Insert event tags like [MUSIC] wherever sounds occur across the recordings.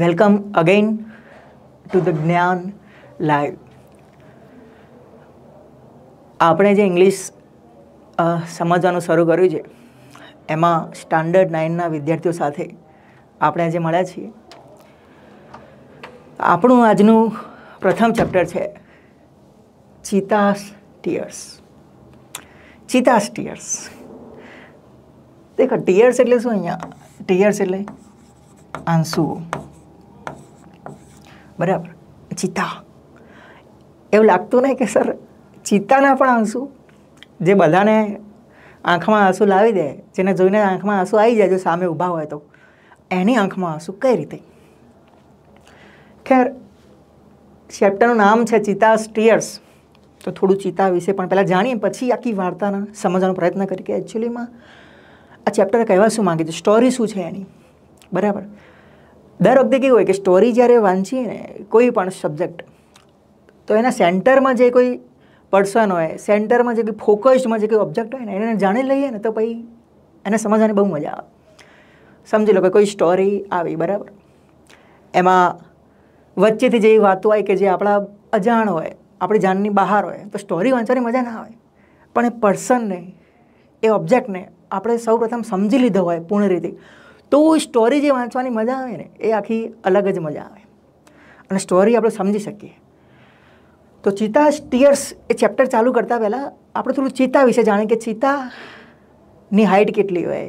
Welcome again to the Gyan live આપણે જે English સમજવાનું શરૂ કર્યું છે એમાં સ્ટાન્ડર્ડ નાઇનના વિદ્યાર્થીઓ સાથે આપણે આજે મળ્યા છીએ આપણું આજનું પ્રથમ ચેપ્ટર છે ચિતાસ ટીયર્સ ચિતાસ ટીયર્સ દેખો ટીયર્સ એટલે શું અહીંયા ટીયર્સ એટલે આંસુઓ બરાબર ચિત્તા એવું લાગતું નહીં કે સર ચિત્તાના પણ આંસુ જે બધાને આંખમાં આંસુ લાવી દે જેને જોઈને આંખમાં આંસુ આવી જાય જો સામે ઊભા હોય તો એની આંખમાં આંસુ કઈ રીતે ખેર ચેપ્ટરનું નામ છે ચિતા સ્ટીયર્સ તો થોડું ચિત્તા વિશે પણ પહેલાં જાણીએ પછી આખી વાર્તાના સમજવાનો પ્રયત્ન કરી કે એકચ્યુઅલીમાં આ ચેપ્ટરે કહેવા શું માગે છે સ્ટોરી શું છે એની બરાબર દર વખતે કેવું હોય કે સ્ટોરી જ્યારે વાંચીએ ને કોઈ પણ સબ્જેક્ટ તો એના સેન્ટરમાં જે કોઈ પર્સન હોય સેન્ટરમાં જે કોઈ ફોકસ્ડમાં જે કોઈ ઓબ્જેક્ટ હોય ને એને જાણી લઈએ ને તો પછી એને સમજવાની બહુ મજા આવે સમજી લો કે કોઈ સ્ટોરી આવી બરાબર એમાં વચ્ચેથી જે વાતો આવી કે જે આપણા અજાણ હોય આપણી જાનની બહાર હોય તો સ્ટોરી વાંચવાની મજા ના આવે પણ એ પર્સનને એ ઓબ્જેક્ટને આપણે સૌ પ્રથમ સમજી લીધો હોય પૂર્ણ રીતે તો સ્ટોરી જે વાંચવાની મજા આવે ને એ આખી અલગ જ મજા આવે અને સ્ટોરી આપણે સમજી શકીએ તો ચિતા સ્ટીયર્સ એ ચેપ્ટર ચાલુ કરતાં પહેલાં આપણે થોડું ચિતા વિશે જાણીએ કે ચિતાની હાઇટ કેટલી હોય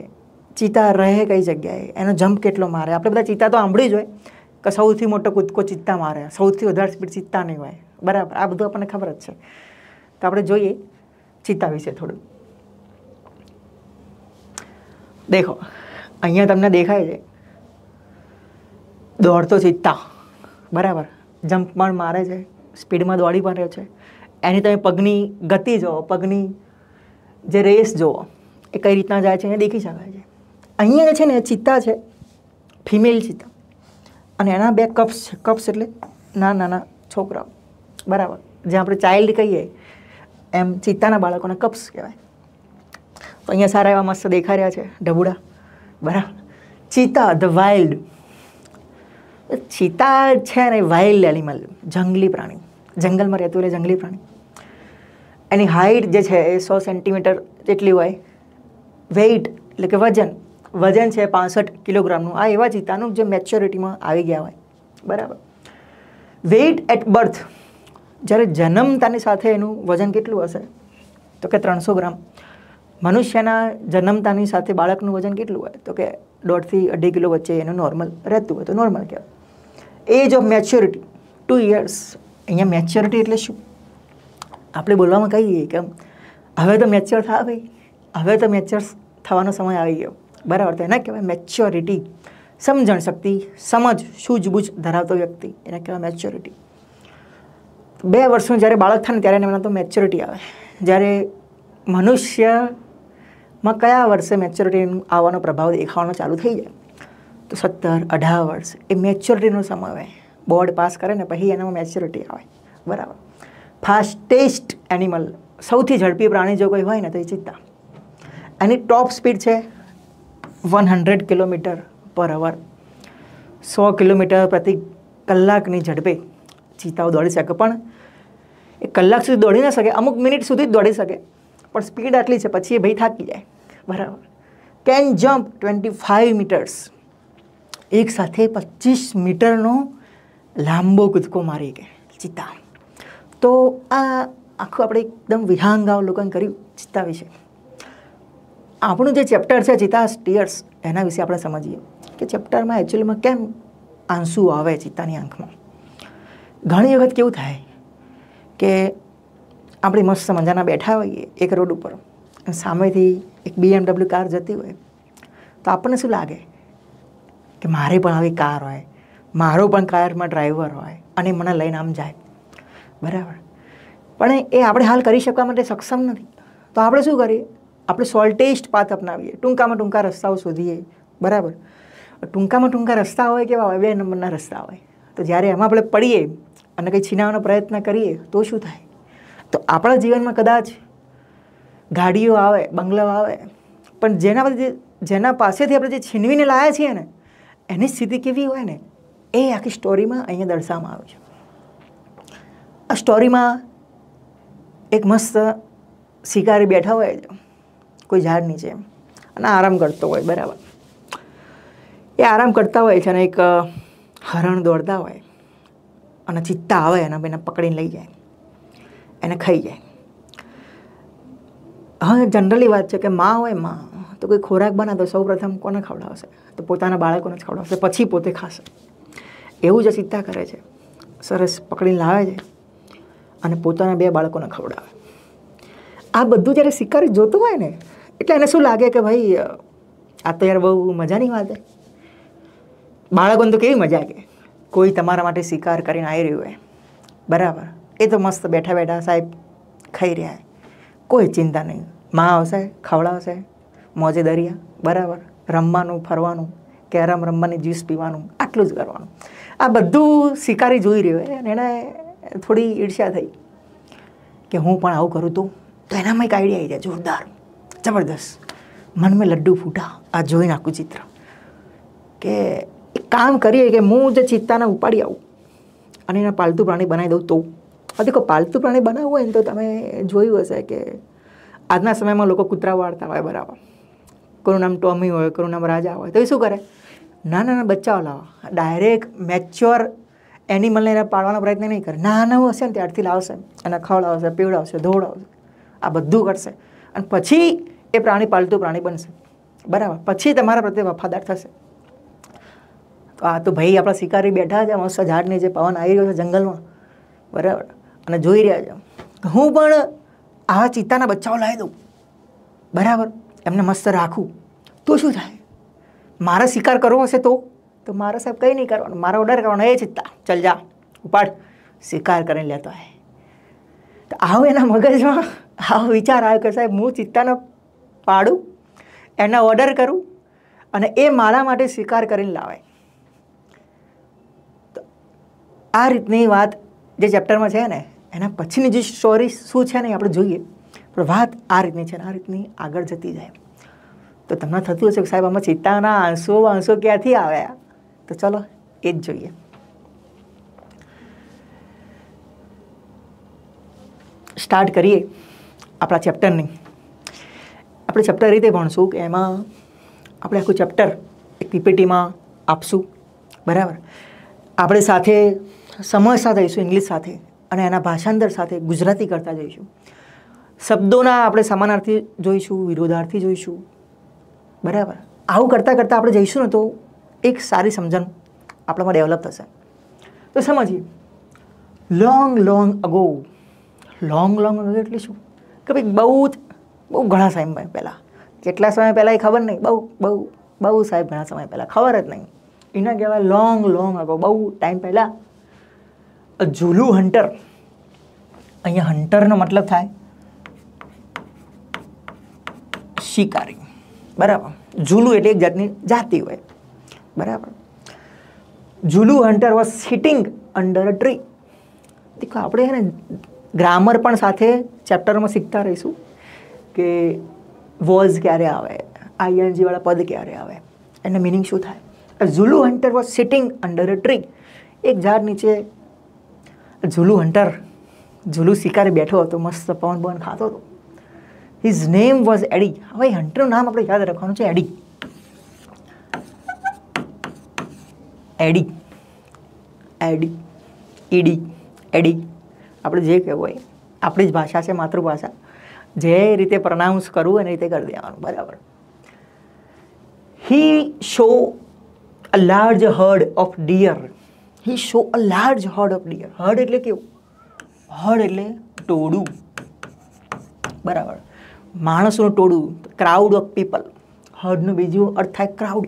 ચિતા રહે કઈ જગ્યાએ એનો જમ્પ કેટલો મારે આપણે બધા ચિતા તો સાંભળી જ હોય કે સૌથી મોટો કૂદકો ચિત્તા મારે સૌથી વધારે સ્પીડ ચિત્તા નહીં હોય બરાબર આ બધું આપણને ખબર જ છે તો આપણે જોઈએ ચિત્તા વિશે થોડું દેખો અહીંયા તમને દેખાય છે દોડતો ચિત્તા બરાબર જમ્પ પણ મારે છે સ્પીડમાં દોડી પણ રહ્યો છે એની તમે પગની ગતિ જુઓ પગની જે રેસ જુઓ એ કઈ રીતના જાય છે એ દેખી શકાય છે અહીંયા જે છે ને ચિત્તા છે ફિમેલ ચિત્તા અને એના બે કપ્સ છે કપ્સ એટલે નાના નાના છોકરાઓ બરાબર જે આપણે ચાઇલ્ડ કહીએ એમ ચિત્તાના બાળકોને કપ્સ કહેવાય તો અહીંયા સારા એવા મસ્ત દેખાઈ રહ્યા છે ઢબુડા બરાબર ચિતા ધ વાઇલ્ડ ચિતા છે ને વાઇલ્ડ એનિમલ જંગલી પ્રાણી જંગલમાં રહેતું રહે જંગલી પ્રાણી એની હાઇટ જે છે એ સો સેન્ટીમીટર જેટલી હોય વેઇટ એટલે કે વજન વજન છે પાસઠ કિલોગ્રામનું આ એવા ચિતાનું જે મેચ્યોરિટીમાં આવી ગયા હોય બરાબર વેઇટ એટ બર્થ જ્યારે જન્મતાની સાથે એનું વજન કેટલું હશે તો કે ત્રણસો ગ્રામ મનુષ્યના જન્મતાની સાથે બાળકનું વજન કેટલું હોય તો કે દોઢથી અઢી કિલો વચ્ચે એનું નોર્મલ રહેતું હોય તો નોર્મલ કહેવાય age of maturity two years અહીંયા મેચ્યોરિટી એટલે શું આપણે બોલવામાં કહીએ કે હવે તો મેચ્યોર થા ભાઈ હવે તો મેચ્યોર થવાનો સમય આવી ગયો બરાબર તો એને કહેવાય મેચ્યોરિટી સમજણ શક્તિ સમજ સૂઝબૂઝ ધરાવતો વ્યક્તિ એને કહેવાય મેચ્યોરિટી બે વર્ષનું જ્યારે બાળક થાય ને ત્યારે એમના તો મેચ્યોરિટી આવે જ્યારે મનુષ્ય માં કયા વર્ષે મેચ્યોરિટીનું આવવાનો પ્રભાવ દેખાવાનો ચાલુ થઈ જાય તો સત્તર અઢાર વર્ષ એ મેચ્યોરિટીનો સમય હોય બોર્ડ પાસ કરે ને પછી એનામાં મેચ્યોરિટી આવે બરાબર ફાસ્ટેસ્ટ એનિમલ સૌથી ઝડપી પ્રાણી જો કોઈ હોય ને તો એ ચિત્તા એની ટોપ સ્પીડ છે one hundred kilometre per hour સો કિલોમીટર પ્રતિ કલાકની ઝડપે ચિત્તાઓ દોડી શકે પણ એ કલાક સુધી દોડી ન શકે અમુક મિનિટ સુધી જ દોડી શકે પણ સ્પીડ આટલી છે પછી એ ભાઈ થાકી જાય બરાબર can jump twenty five metres એક સાથે પચીસ મીટરનો લાંબો કૂદકો મારી ગયા ચિત્તા તો આ આખું આપણે એકદમ વિહાંગ વિહંગાવલોકન કર્યું ચિત્તા વિશે આપણું જે ચેપ્ટર છે ચિત્તા સ્ટીયર્સ એના વિશે આપણે સમજીએ કે ચેપ્ટરમાં એકચ્યુઅલીમાં કેમ આંસુ આવે ચિત્તાની આંખમાં ઘણી વખત કેવું થાય કે આપણે મસ્ત મજાના બેઠા હોઈએ એક રોડ ઉપર સામેથી એક બીએમડબલ્યુ કાર જતી હોય તો આપણને શું લાગે કે મારે પણ આવી કાર હોય મારો પણ કારમાં ડ્રાઈવર હોય અને મને લઈને આમ જાય બરાબર પણ એ આપણે હાલ કરી શકવા માટે સક્ષમ નથી તો આપણે શું કરીએ આપણે સોલ્ટેસ્ટ પાથ અપનાવીએ ટૂંકામાં ટૂંકા રસ્તાઓ શોધીએ બરાબર ટૂંકામાં ટૂંકા રસ્તા હોય કેવા હોય બે નંબરના રસ્તા હોય તો જ્યારે એમાં આપણે પડીએ અને કંઈ છીનાવાનો પ્રયત્ન કરીએ તો શું થાય તો આપણા જીવનમાં કદાચ ગાડીઓ આવે બંગલાઓ આવે પણ જેના જે જેના પાસેથી આપણે જે છીનવીને લાયા છીએ ને એની સ્થિતિ કેવી હોય ને એ આખી સ્ટોરીમાં અહીંયા દર્શાવવામાં આવે છે આ સ્ટોરીમાં એક મસ્ત શિકારી બેઠા હોય છે કોઈ ઝાડ નીચે અને આરામ કરતો હોય બરાબર એ આરામ કરતા હોય છે અને એક હરણ દોડતા હોય અને ચિત્તા આવે અને એના પકડીને લઈ જાય એને ખાઈ જાય હા જનરલી વાત છે કે માં હોય માં તો કોઈ ખોરાક બનાવે તો સૌ પ્રથમ કોને ખવડાવશે તો પોતાના બાળકોને જ ખવડાવશે પછી પોતે ખાશે એવું જ સીતા કરે છે સરસ પકડીને લાવે છે અને પોતાના બે બાળકોને ખવડાવે આ બધું જ્યારે શિકારી જોતું હોય ને એટલે એને શું લાગે કે ભાઈ આ તો યાર બહુ મજાની વાત છે બાળકોને તો કેવી મજા કે કોઈ તમારા માટે શિકાર કરીને આવી રહ્યું હોય બરાબર એ તો મસ્ત બેઠા બેઠા સાહેબ ખાઈ રહ્યા કોઈ ચિંતા નહીં માં આવશે ખવડાવશે મોજે દરિયા બરાબર રમવાનું ફરવાનું કેરમ રમવાની જ્યુસ પીવાનું આટલું જ કરવાનું આ બધું શિકારી જોઈ રહ્યો અને એણે થોડી ઈર્ષ્યા થઈ કે હું પણ આવું કરું તું તો એનામાં એક આઈડિયા આવી જાય જોરદાર જબરદસ્ત મન મેં લડ્ડુ ફૂટા આ જોઈ નાખું ચિત્ર કે એક કામ કરીએ કે હું જે ચિત્તાને ઉપાડી આવું અને એના પાલતુ પ્રાણી બનાવી દઉં તો હવે દેખો પાલતુ પ્રાણી બનાવવું હોય ને તો તમે જોયું હશે કે આજના સમયમાં લોકો કૂતરા વાળતા હોય બરાબર કોનું નામ ટોમી હોય કોનું નામ રાજા હોય તો એ શું કરે નાના નાના બચ્ચાઓ લાવવા ડાયરેક્ટ મેચ્યોર એનિમલને એને પાળવાનો પ્રયત્ન નહીં કરે નાનું હશે ને ત્યારથી લાવશે અને ખવડાવશે પીવડાવશે ધોવડાવશે આ બધું કરશે અને પછી એ પ્રાણી પાલતુ પ્રાણી બનશે બરાબર પછી તમારા પ્રત્યે વફાદાર થશે તો આ તો ભાઈ આપણા શિકારી બેઠા છે મસ્ત ઝાડની જે પવન આવી રહ્યો છે જંગલમાં બરાબર અને જોઈ રહ્યા છો હું પણ આવા ચિત્તાના બચ્ચાઓ લાવી દઉં બરાબર એમને મસ્ત રાખું તો શું થાય મારે સ્વીકાર કરવો હશે તો તો મારે સાહેબ કંઈ નહીં કરવાનો મારે ઓર્ડર કરવાનો એ ચિત્તા ચલ જા ઉપાડ સ્વીકાર કરીને લેતો હે તો આવો એના મગજમાં આવો વિચાર આવ્યો કે સાહેબ હું ચિત્તાને પાડું એને ઓર્ડર કરું અને એ મારા માટે સ્વીકાર કરીને લાવે તો આ રીતની વાત જે ચેપ્ટરમાં છે ને એના પછીની જે સ્ટોરી શું છે ને આપણે જોઈએ પણ વાત આ રીતની છે આ રીતની આગળ જતી જાય તો તમને થતું હશે કે સાહેબ આમાં ચિત્તાના આંસુ આંસુ ક્યાંથી આવ્યા તો ચલો એ જ જોઈએ સ્ટાર્ટ કરીએ આપણા ચેપ્ટરની આપણે ચેપ્ટર રીતે ભણશું કે એમાં આપણે આખું ચેપ્ટર એક પીપીટીમાં આપશું બરાબર આપણે સાથે સમસ્યા થઈશું ઇંગ્લિશ સાથે અને એના ભાષાંતર સાથે ગુજરાતી કરતા જઈશું શબ્દોના આપણે સમાનાર્થી જોઈશું વિરોધાર્થી જોઈશું બરાબર આવું કરતાં કરતાં આપણે જઈશું ને તો એક સારી સમજણ આપણામાં ડેવલપ થશે તો સમજીએ long long ago long long ago એટલે શું કે ભાઈ બહુ જ બહુ ઘણા સમય પહેલાં કેટલા સમય પહેલાં એ ખબર નહીં બહુ બહુ બહુ સાહેબ ઘણા સમય પહેલાં ખબર જ નહીં એના કહેવાય લોંગ લોંગ અગો બહુ ટાઈમ પહેલાં ઝુલુ હન્ટર અહીંયા હન્ટરનો મતલબ થાય શિકારી બરાબર ઝુલુ એટલે એક જાતની જાતિ હોય બરાબર Zulu hunter was sitting under a tree દેખો આપણે છે ને ગ્રામર પણ સાથે ચેપ્ટરમાં શીખતા રહીશું કે વોઝ ક્યારે આવે આઈએનજીવાળા પદ ક્યારે આવે એનો મિનિંગ શું થાય Zulu hunter was sitting under a tree એક ઝાડ નીચે ઝુલુ હન્ટર ઝુલુ શિકારે બેઠો હતો મસ્ત પવન પવન ખાતો હતો હિઝ નેમ વોઝ એડી હવે હન્ટરનું નામ આપણે યાદ રાખવાનું છે એડી એડી એડી ઈડી એડી આપણે જે કહેવું હોય આપણી જ ભાષા છે માતૃભાષા જે રીતે પ્રનાઉન્સ કરવું એને રીતે કરી દેવાનું બરાબર he saw a large herd of deer he saw a large herd of deer herd એટલે કેવું હર્ડ એટલે ટોળું બરાબર માણસનું ટોળું ક્રાઉડ ઓફ પીપલ હર્ડનું બીજું અર્થ થાય ક્રાઉડ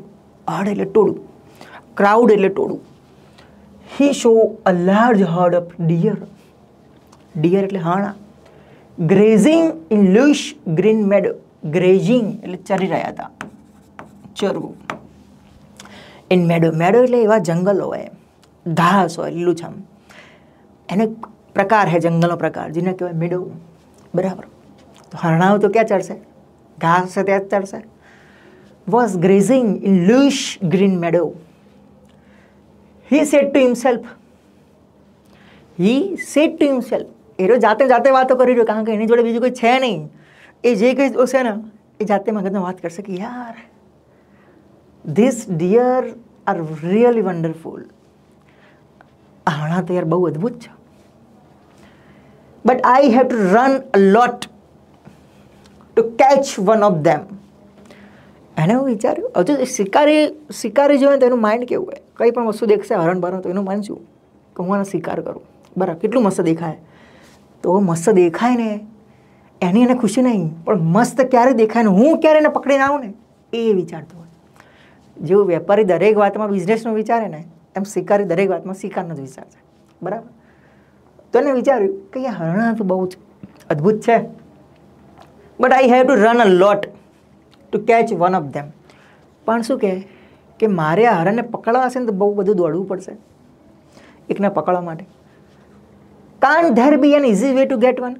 હર્ડ એટલે ટોળું ક્રાઉડ એટલે ટોળું he saw a large herd of deer deer એટલે હાણા grazing in lush green meadow grazing એટલે ચરી રહ્યા હતા ચરવું ઇન મેડો મેડો એટલે એવા જંગલો હોય એમ घास हो लीलूछाम एने प्रकार है जंगलों प्रकार जिन्हें कहवा मेडव बराबर तो हरणाओ तो क्या चढ़ से घास से त्या चढ़ से was grazing in lush green meadow he said to himself he said to himself एरो जाते जाते बात तो करी रो कहाँ कहीं जोड़े बीजू कोई है नहीं जे कहीं उसे ना ये जाते मगर बात कर सके यार this deer are really wonderful આ હણા તો યાર બહુ અદ્ભુત છે but I have to run a lot to catch one of them એને હું વિચાર્યું હજુ શિકારી શિકારી જોઈએ તો એનું માઇન્ડ કેવું હોય કંઈ પણ વસ્તુ દેખશે હરણ ભરણ તો એનું માઇન્ડ શું કે હું આનો શિકાર કરું બરાબર કેટલું મસ્ત દેખાય તો મસ્ત દેખાય ને એની એને ખુશી નહીં પણ મસ્ત ક્યારે દેખાય ને હું ક્યારે એને પકડીને આવું ને એ વિચારતો હોય જેવું વેપારી દરેક વાતમાં બિઝનેસનો વિચારે ને એમ શિકારી દરેક વાતમાં શિકારનો જ વિચાર છે બરાબર તો એને વિચાર્યું કે યાર હરણા તો બહુ જ અદ્ભુત છે but I have to run a lot to catch one of them પણ શું કહે કે મારે આ હરણને પકડવા હશે ને તો બહુ બધું દોડવું પડશે એકને પકડવા માટે can't there be an easy way to get one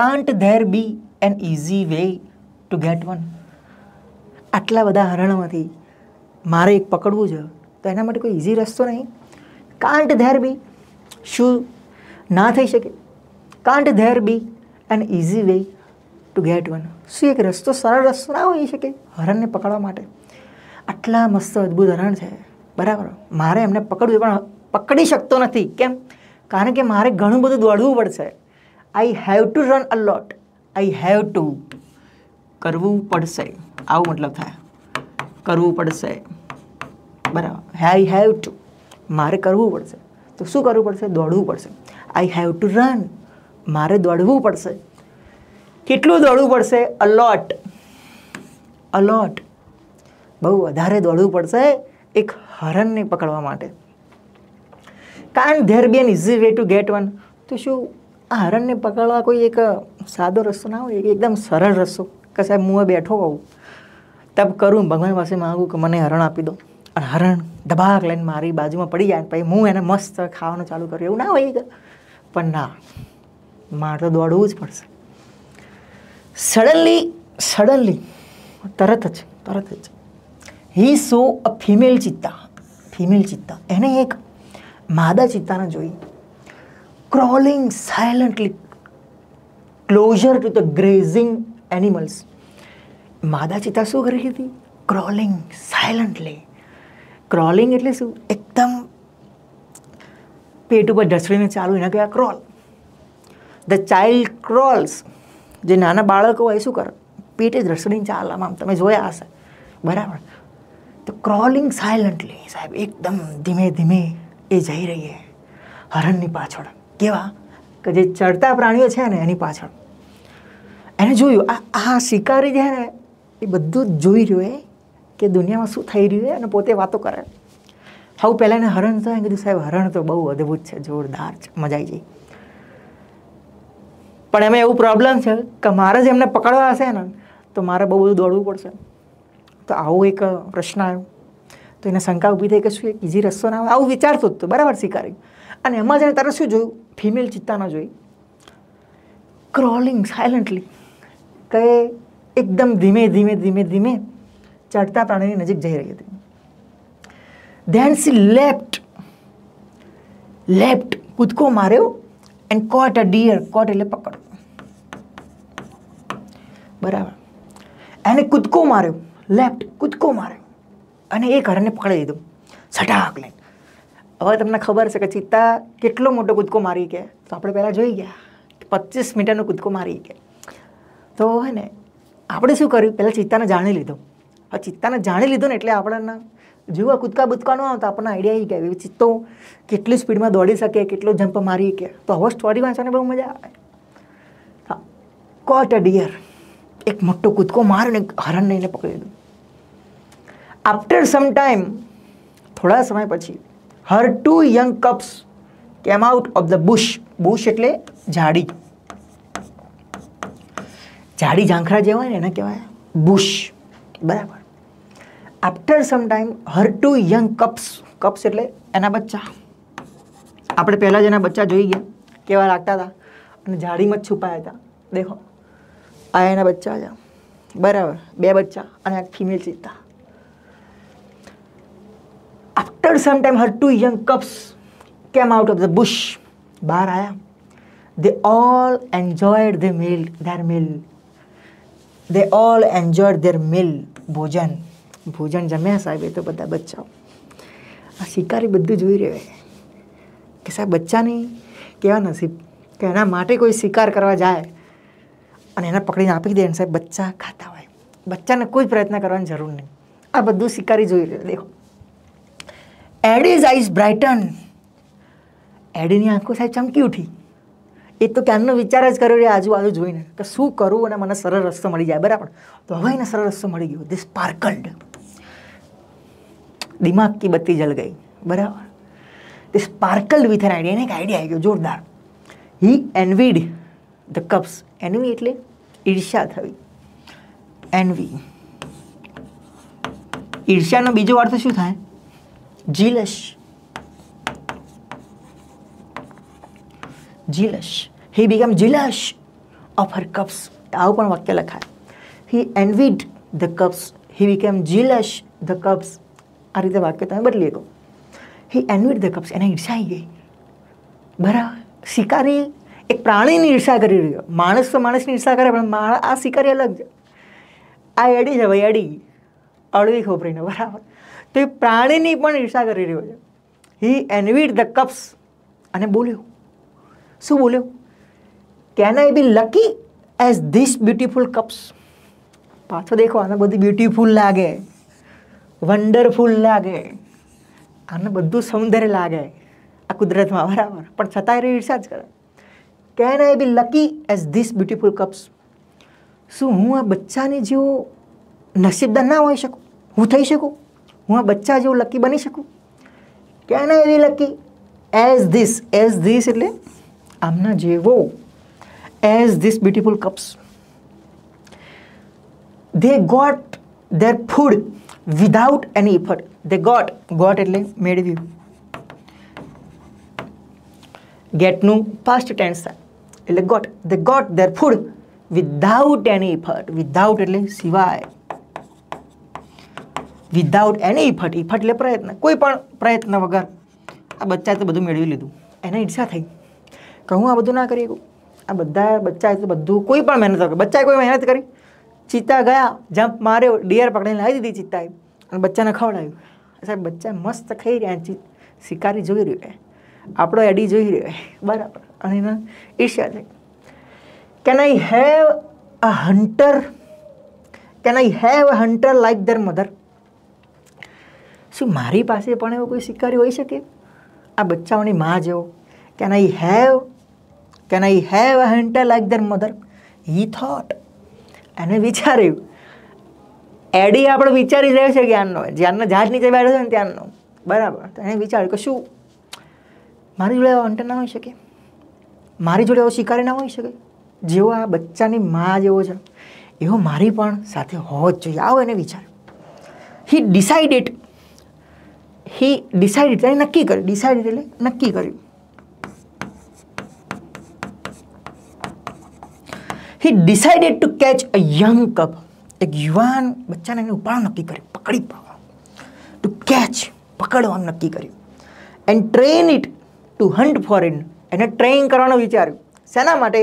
can't there be an easy way to get one આટલા બધા હરણમાંથી મારે એક પકડવું છે તો એના માટે કોઈ ઇઝી રસ્તો નહીં કાન્ટ ધેર બી શું ના થઈ શકે can't there be an easy way to get one શું એક રસ્તો સરળ રસ્તો ના હોઈ શકે હરણને પકડવા માટે આટલા મસ્ત અદ્ભુત હરણ છે બરાબર મારે એમને પકડવું પણ પકડી શકતો નથી કેમ કારણ કે મારે ઘણું બધું દોડવું પડશે I have to run a lot I have to કરવું પડશે આવું મતલબ થાય કરવું પડશે બરાબર આઈ હેવ ટુ મારે કરવું પડશે તો શું કરવું પડશે દોડવું પડશે આઈ હેવ ટુ રન મારે દોડવું પડશે કેટલું દોડવું પડશે અલોટ અલોટ બહુ વધારે દોડવું પડશે એક હરણને પકડવા માટે કારણ there be an easy way to get one તો શું આ હરણને પકડવા કોઈ એક સાદો રસ્તો ના હોય એકદમ સરળ રસ્તો કે સાહેબ હું બેઠો હોઉં તબ કરું ભગવાન પાસે માગું કે મને હરણ આપી દો અને હરણ દબાક લઈને મારી બાજુમાં પડી જાય પછી હું એને મસ્ત ખાવાનું ચાલુ કર્યું એવું ના હોય પણ ના મારે તો દોડવું જ પડશે સડનલી સડનલી તરત જ તરત જ હી સો અ ફિમેલ ચિત્તા ફિમેલ ચિત્તા એને એક માદા ચિત્તાને જોઈ crawling silently closer to the grazing animals માદા ચિત્તા શું કરી હતી ક્રોલિંગ સાયલન્ટલી ક્રોલિંગ એટલે શું એકદમ પેટ ઉપર ઢસડીને ચાલુ એને કહેવાય ક્રોલ ધ ચાઇલ્ડ ક્રોલ્સ જે નાના બાળકો હોય શું કરે પેટે ઢસડીને ચાલે આમ તમે જોયા હશે બરાબર તો ક્રોલિંગ સાયલન્ટલી સાહેબ એકદમ ધીમે ધીમે એ જઈ રહી છે હરણની પાછળ કેવા કે જે ચડતા પ્રાણીઓ છે ને એની પાછળ એને જોયું આ આ શિકારી છે ને એ બધું જ જોઈ રહ્યો એ કે દુનિયામાં શું થઈ રહ્યું છે અને પોતે વાતો કરે હું પહેલાં એને હરણ તો એમ કીધું સાહેબ હરણ તો બહુ અદ્ભુત છે જોરદાર છે મજા આવી જાય પણ એમાં એવું પ્રોબ્લેમ છે કે મારે જ એમને પકડવા હશે ને તો મારે બહુ બધું દોડવું પડશે તો આવો એક પ્રશ્ન આવ્યો તો એને શંકા ઊભી થઈ કે શું એક બીજી રસ્તો ના આવે આવું વિચારતો જ તો બરાબર સ્વીકાર્યું અને એમાં જ એને તારે શું જોયું ફિમેલ ચિત્તાના જોઈ ક્રોલિંગ સાયલન્ટલી કે એકદમ ધીમે ધીમે ધીમે ધીમે ચડતા પ્રાણીની નજીક જઈ રહી હતી ધેન સી લેફ્ટ લેફ્ટ કૂદકો માર્યો એન્ડ કોટ અ ડિયર કોટ એટલે પકડ બરાબર એને કૂદકો માર્યો લેફ્ટ કૂદકો માર્યો અને એ ઘરને પકડી દીધું સટાક લઈને હવે તમને ખબર છે કે ચિત્તા કેટલો મોટો કૂદકો મારી ગયા તો આપણે પહેલાં જોઈ ગયા પચીસ મીટરનો કૂદકો મારી ગયા તો હોય ને આપણે શું કર્યું પહેલાં ચિત્તાને જાણી લીધું હતી તને જાણી લીધો ને એટલે આપણા જોવા કૂદકા બૂદકા નો હોય તો આપના આઈડિયા ઈ કે વી ચિત્તો કેટલી સ્પીડમાં દોડી શકે કેટલો જમ્પ મારી કે તો અવર સ્ટોરી વાન્સ અને બહુ મજા આવે કોટ ડીયર એક મોટો કૂદકો મારને હરણને લે પકડે આફ્ટર સમ ટાઈમ થોડા સમય પછી her two young cubs came out of the bush bush એટલે ઝાડી ઝાડી ઝાંકરા જેવો ને એને કહેવાય બુશ બરાબર after some time her two young cubs cubs एट बच्चा अपने पहला जेना बच्चा जो गया के लगता था झाड़ी में छुपाया था देखो आया बच्चा जा बराबर बे बच्चा और फिमेल चीता after some time her two young cubs came out of the bush बाहर आया they all enjoyed the meal their meal they all enjoyed their meal भोजन ભોજન જમ્યા સાહેબ એ તો બધા બચ્ચાઓ આ શિકારી બધું જોઈ રહ્યો કે સાહેબ બચ્ચાની કહેવા નસીબ કે એના માટે કોઈ શિકાર કરવા જાય અને એને પકડીને આપી દે સાહેબ બચ્ચા ખાતા હોય બચ્ચાને કોઈ પ્રયત્ન કરવાની જરૂર નહીં આ બધું શિકારી જોઈ રહ્યો દેખો એડીઝ આઈઝ બ્રાઇટન એડીની આંખો સાહેબ ચમકી ઉઠી એ તો ક્યારનો વિચાર જ કર્યો આજુબાજુ જોઈને કે શું કરવું અને મને સરળ રસ્તો મળી જાય બરાબર તો હવે એને સરળ રસ્તો મળી ગયો ધીસ સ્પાર્કલ્ડ दिमाग की बत्ती जल गई बराबर the sparkle with an idea एक आइडिया आई गया जोरदार he envied the cubs envy एट ईर्ष्या थी एनवी ईर्ष्या बीजो अर्थ शू थ jealous jealous he become jealous of her cubs आक्य लखाए he envied the cubs he become जीलश ध कप्स આ રીતે વાક્ય તમે બદલી શકો હી એનવીડ ધ કપ્સ એને ઈર્ષાઈ ગઈ બરાબર શિકારી એક પ્રાણીની ઈર્ષા કરી રહ્યો માણસ તો માણસની ઈર્ષા કરે પણ માણસ આ શિકારી અલગ છે આ એડી છે ભાઈ એડી અળવી ખોપરીને બરાબર તો એ પ્રાણીની પણ ઈર્ષા કરી રહ્યો છે હી એનવીડ ધ કપ્સ અને બોલ્યો શું બોલ્યો can I be lucky as this beautiful cubs પાછો દેખો આને બધી બ્યુટીફુલ લાગે वंडरफुल लगे आने बधु सौंदर्य लगे आ कूदरत में बराबर पर छता ईर्षा ज करें can I be lucky as this beautiful cubs शू हूँ आ बच्चा ने जो नसीबदार ना हो सकूँ हूँ थी सकूँ हूँ आ बच्चा जो लकी बनी सकूँ can I be lucky as this as this एट आमना जेवो as this beautiful cubs they got their food without any effort they got got એટલે મેળવ્યું ગેટનું પાસ્ટ ટેન્સ એટલે got they got their food without any effort without એટલે સિવાય without any ઇફર્ટ ઇફર્ટ એટલે પ્રયત્ન કોઈ પણ પ્રયત્ન વગર આ બચ્ચાએ તો બધું મેળવી લીધું એને ઈર્ષા થઈ કે હું આ બધું ના કરી આ બધા બચ્ચાએ તો બધું કોઈ પણ મહેનત કરી બચ્ચાએ કોઈ મહેનત કરી ચિત્તા ગયા જમ્પ માર્યો ડિયર પકડીને લાવી દીધી ચિત્તાએ અને બચ્ચાને ખવડાવ્યું સાહેબ બચ્ચા મસ્ત ખાઈ રહ્યા શિકારી જોઈ રહ્યો એ આપણો એડી જોઈ રહ્યો બરાબર અને એના ઈર્ષ્યા છે can I have a hunter can I have a hunter like their mother શું મારી પાસે પણ એવો કોઈ શિકારી હોઈ શકે આ બચ્ચાઓની મા જેવો can I have can I have a hunter like their mother he thought એને વિચાર્યું એડી આપણે વિચારી રહ્યો છે જ્ઞાનનો જ્ઞાનનો જહાજ નીચે બેઠો છે ને ત્યાંનો બરાબર તો એને વિચાર્યું કે શું મારી જોડે એવો અંટર ના હોઈ શકે મારી જોડે એવો શિકારી ના હોઈ શકે જેવો આ બચ્ચાની મા જેવો છે એવો મારી પણ સાથે હોવો જ જોઈએ આવો એને વિચાર હી ડિસાઇડેડ હી ડિસાઇડેડ એને નક્કી કર્યું ડિસાઇડ એટલે નક્કી કર્યું he decided to catch a young cub એક યુવાન બચ્ચાને એને ઉપાડવાનું નક્કી કર્યું પકડી પાડવા ટુ કેચ પકડવાનું નક્કી કર્યું and train it to hunt for him એને ટ્રેન કરવાનું વિચાર્યું શેના માટે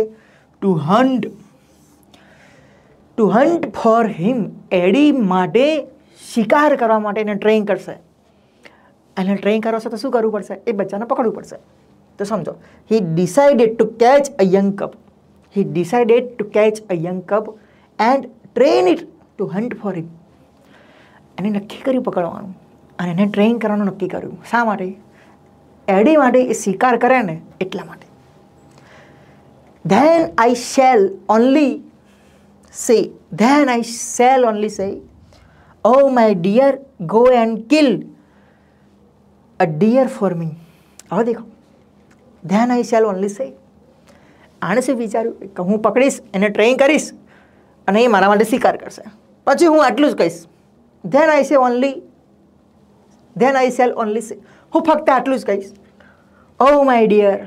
to hunt to hunt for him એડી માટે શિકાર કરવા માટે એને ટ્રેન કરશે એને ટ્રેન કરશે તો શું કરવું પડશે એ બચ્ચાને પકડવું પડશે તો સમજો he decided to catch a young cub he decided to catch a young cub and train it to hunt for it एने नक्की कर पकड़वा ट्रेन करने नक्की कर शाड़ी ए स्वीकार करे ने एट्ला then I shall only say then I shall only say oh my dear go and kill a deer for me हाँ देखो धेन आई शेल ओनली से आने से विचारू हूँ पकड़ीश एने ट्रेन करीश અને એ મારા માટે સ્વીકાર કરશે પછી હું આટલું જ કહીશ then I say only then I shall only say હું ફક્ત આટલું જ કહીશ ઓ માય ડિયર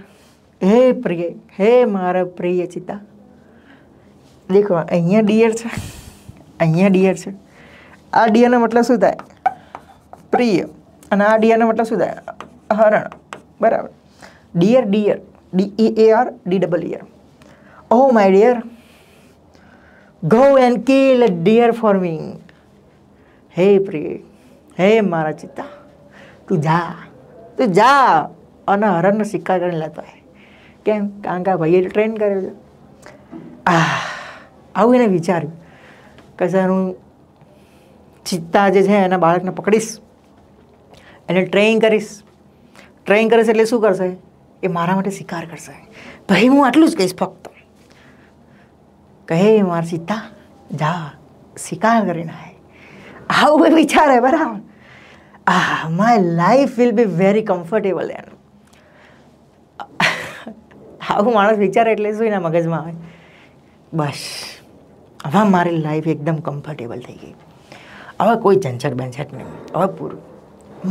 હે પ્રિય હે મારા પ્રિય ચિતા દેખો અહીંયા ડિયર છે અહીંયા ડિયર છે આ ડિયરનો મતલબ શું થાય પ્રિય અને આ ડિયરનો મતલબ શું થાય હરણ બરાબર deer deer D A R D double E R oh my dear Go and kill a deer for હે પ્રિય હે મારા ચિત્તા તું જા તું જા અને હરણનો શિકાર કરીને લેતો કેમ કારણ કે ભાઈએ ટ્રેન કર્યો આ આવું એને વિચાર્યું કે સર હું ચિત્તા જે છે એના બાળકને પકડીશ એને ટ્રેન કરીશ ટ્રેન કરીશ એટલે શું કરશે એ મારા માટે શિકાર કરશે ભાઈ હું આટલું જ કહીશ ફક્ત कहे मार सीता जा शिकार करना है हाँ वे विचार है बराबर ah my life will be very comfortable એમ આવું માણસ વિચારે એટલે શું એના મગજમાં આવે બસ હવે મારી લાઈફ એકદમ કમ્ફર્ટેબલ થઈ ગઈ હવે કોઈ ઝંઝટ બંઝટ નહીં હવે પૂરું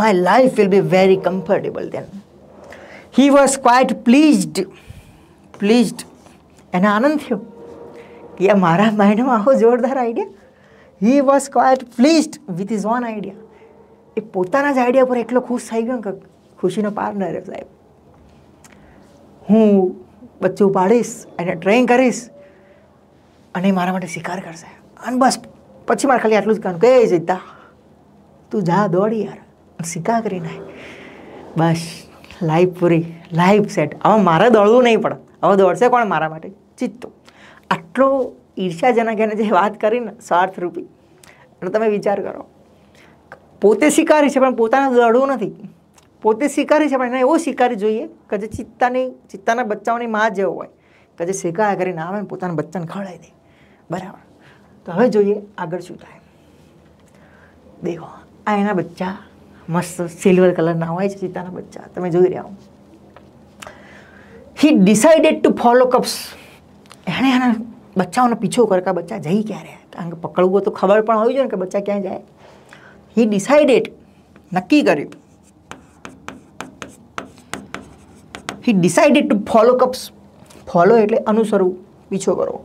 my life will be very comfortable then he was quite pleased pleased એને આનંદ થયો યા મારા માઇન્ડમાં આવો જોરદાર idea he was quite pleased with his own idea એ પોતાના જ આઈડિયા પર એટલો ખુશ થઈ ગયો કે ખુશીનો પાર ન રહ્યો સાહેબ હું બચ્ચું પાડીશ એને ટ્રેન કરીશ અને મારા માટે શિકાર કરશે અને બસ પછી મારે ખાલી આટલું જ કહેવાનું કે જીતા તું જા દોડી યાર શિકાર કરી નાખ બસ લાઈફ પૂરી લાઈફ સેટ હવે મારે દોડવું નહીં પડે હવે દોડશે કોણ મારા માટે ચિત્તું આટલો ઈર્ષાજનક એને જે વાત કરીને સ્વાર્થરૂપી એટલે તમે વિચાર કરો પોતે શિકારી છે પણ પોતાના લડવું નથી પોતે શિકારી છે પણ એને એવો શિકારી જોઈએ કે જે ચિત્તાની ચિત્તાના બચ્ચાઓની માં જેવો હોય કે જે શિકાર કરીને આવે ને પોતાના બચ્ચાને ખવડાવી દે બરાબર તો હવે જોઈએ આગળ શું થાય દેખો આ એના બચ્ચા મસ્ત સિલ્વર કલરના હોય છે ચિત્તાના બચ્ચા તમે જોઈ રહ્યા હો he decided to follow cubs એણે એના બચ્ચાઓનો પીછો કર કે બચ્ચા જઈ ક્યારે કારણ કે પકડવું તો ખબર પણ આવી જોઈએ ને કે બચ્ચા ક્યાં જાય હી ડિસાઇડેડ નક્કી કર્યું he decided to follow cubs follow એટલે અનુસરવું પીછો કરો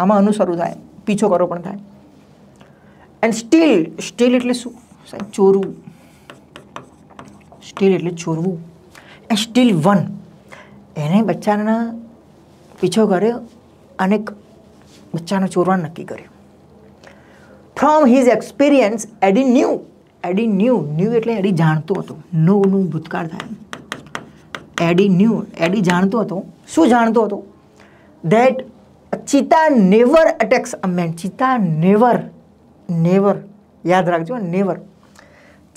આમાં અનુસરવું થાય પીછો કરવો પણ થાય એન્ડ સ્ટીલ સ્ટીલ એટલે શું સાહેબ ચોરવું સ્ટીલ એટલે ચોરવું એન્ડ સ્ટીલ વન એને બચ્ચાના પીછો કર્યો અનેક મચ્છાનો ચુરવા નકી કર્યો from his experience he knew he knew knew એટલે એડી જાણતો હતો નો નું ભૂતકાળ થાય એડ ઇન્યુ એડી જાણતો હતો શું જાણતો હતો that cheetah never attacks a man cheetah never never યાદ રાખજો never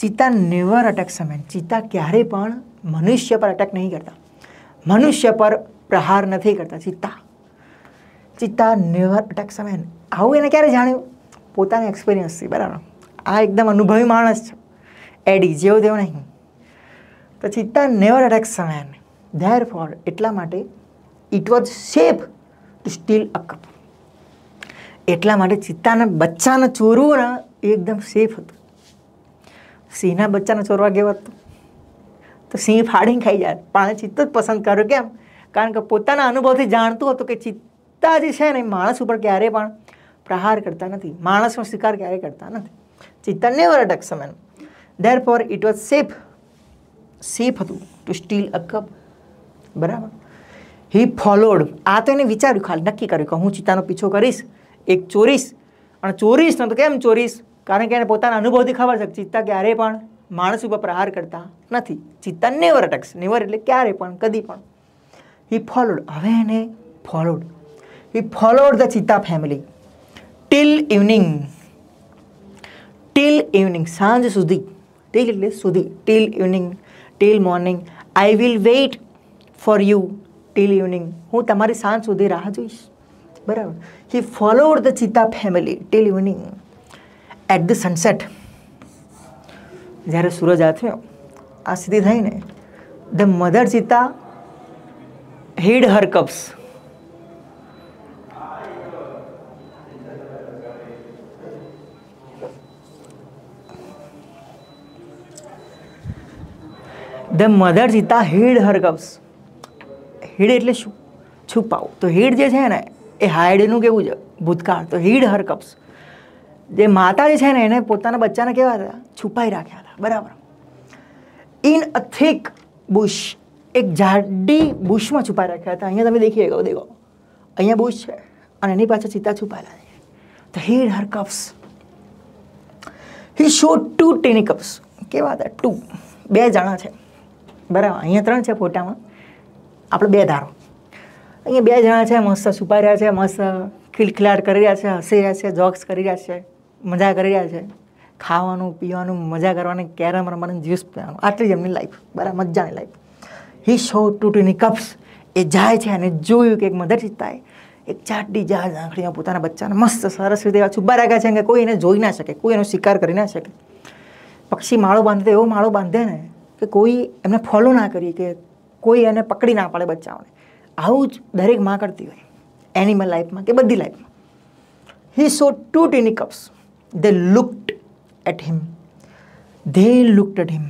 cheetah never attacks man cheetah ક્યારે પણ મનુષ્ય પર અટેક નહીં કરતા મનુષ્ય પર પ્રહાર નથી કરતા ચિતા ચિત્તા નેવર અટેક મેન આવું એને ક્યારે જાણ્યું પોતાના એક્સપિરિયન્સથી બરાબર આ એકદમ અનુભવી માણસ છે એડી જેવો તેવો નહીં તો cheetah never attack man therefore એટલા માટે it was safe to steal a cub એટલા માટે ચિત્તાના બચ્ચાને ચોરવું ને એ એકદમ સેફ હતું સિંહના બચ્ચાને ચોરવા ગયો હતો તો સિંહ ફાડીને ખાઈ જાય પણ ચિત્ત જ પસંદ કર્યું કેમ કારણ કે પોતાના અનુભવથી જાણતું હતું કે ચિત્ત સત્તા જે છે ને માણસ ઉપર ક્યારેય પણ પ્રહાર કરતા નથી માણસનો શિકાર ક્યારેય કરતા નથી ચિત્તને never attacks man therefore it was safe safe હતું ટુ સ્ટીલ અ કપ બરાબર હી ફોલોડ આ તો એને વિચાર્યું ખાલી નક્કી કર્યું કે હું ચિત્તાનો પીછો કરીશ એક ચોરીશ અને ચોરીશ ન તો કેમ ચોરીશ કારણ કે એને પોતાના અનુભવથી ખબર છે ચિત્તા ક્યારેય પણ માણસ ઉપર પ્રહાર કરતા નથી ચિત્તા નેવર અટક્સ નેવર એટલે ક્યારે પણ કદી પણ હી ફોલોડ હવે એને followed we followed the cheetah family till evening till evening sanj sudhi till sudhi till evening till morning i will wait for you till evening હું tamari sanj sudhi રાહ જોઈશ બરાબર he followed the cheetah family till evening at the sunset જ્યારે સૂરજ આથમ્યો આ સ્થિતિ ne the mother cheetah hid her cubs the mother cheetah hid her cubs hid એટલે શું છુપાવ તો હિડ જે છે ને એ હાઈડનું કેવું છે ભૂતકાળ તો હિડ હર કપ્સ જે માતા જે છે ને એને પોતાના બચ્ચાને કેવા હતા છુપાઈ રાખ્યા હતા બરાબર ઇન અ થિક બુશ એક જાડી બુશમાં છુપાઈ રાખ્યા હતા અહીંયા તમે દેખી ગયો દેખો અહીંયા બુશ છે અને એની પાછળ સીતા છુપાયેલા છે તો hid her cubs he saw two tiny cubs કેવા હતા ટુ બે જણા છે બરાબર અહીંયા ત્રણ છે ફોટામાં આપણે બે ધારો અહીંયા બે જણા છે મસ્ત છુપાઈ રહ્યા છે મસ્ત ખિલખિલાટ કરી રહ્યા છે હસી રહ્યા છે જોક્સ કરી રહ્યા છે મજા કરી રહ્યા છે ખાવાનું પીવાનું મજા કરવાની કેરમ રમવાનું જ્યુસ પીવાનું આટલી જ એમની લાઈફ બરાબર મજાની life he saw two tiny cubs એ જાય છે અને જોયું કે એક મધર ચિત્તાએ એક ચાટી જહાજ આંખડીમાં પોતાના બચ્ચાને મસ્ત સરસ રીતે એવા છુપા રાખ્યા છે કે કોઈ એને જોઈ ના શકે કોઈ એનો શિકાર કરી ના શકે પક્ષી માળો બાંધે એવો માળો બાંધે ને કે કોઈ એમને ફોલો ના કરી કે કોઈ એને પકડી ના પાડે બચ્ચાઓને આવું જ દરેક માં કરતી હોય એનિમલ લાઈફમાં કે બધી લાઈફમાં he saw two tiny cubs they looked at him they looked at him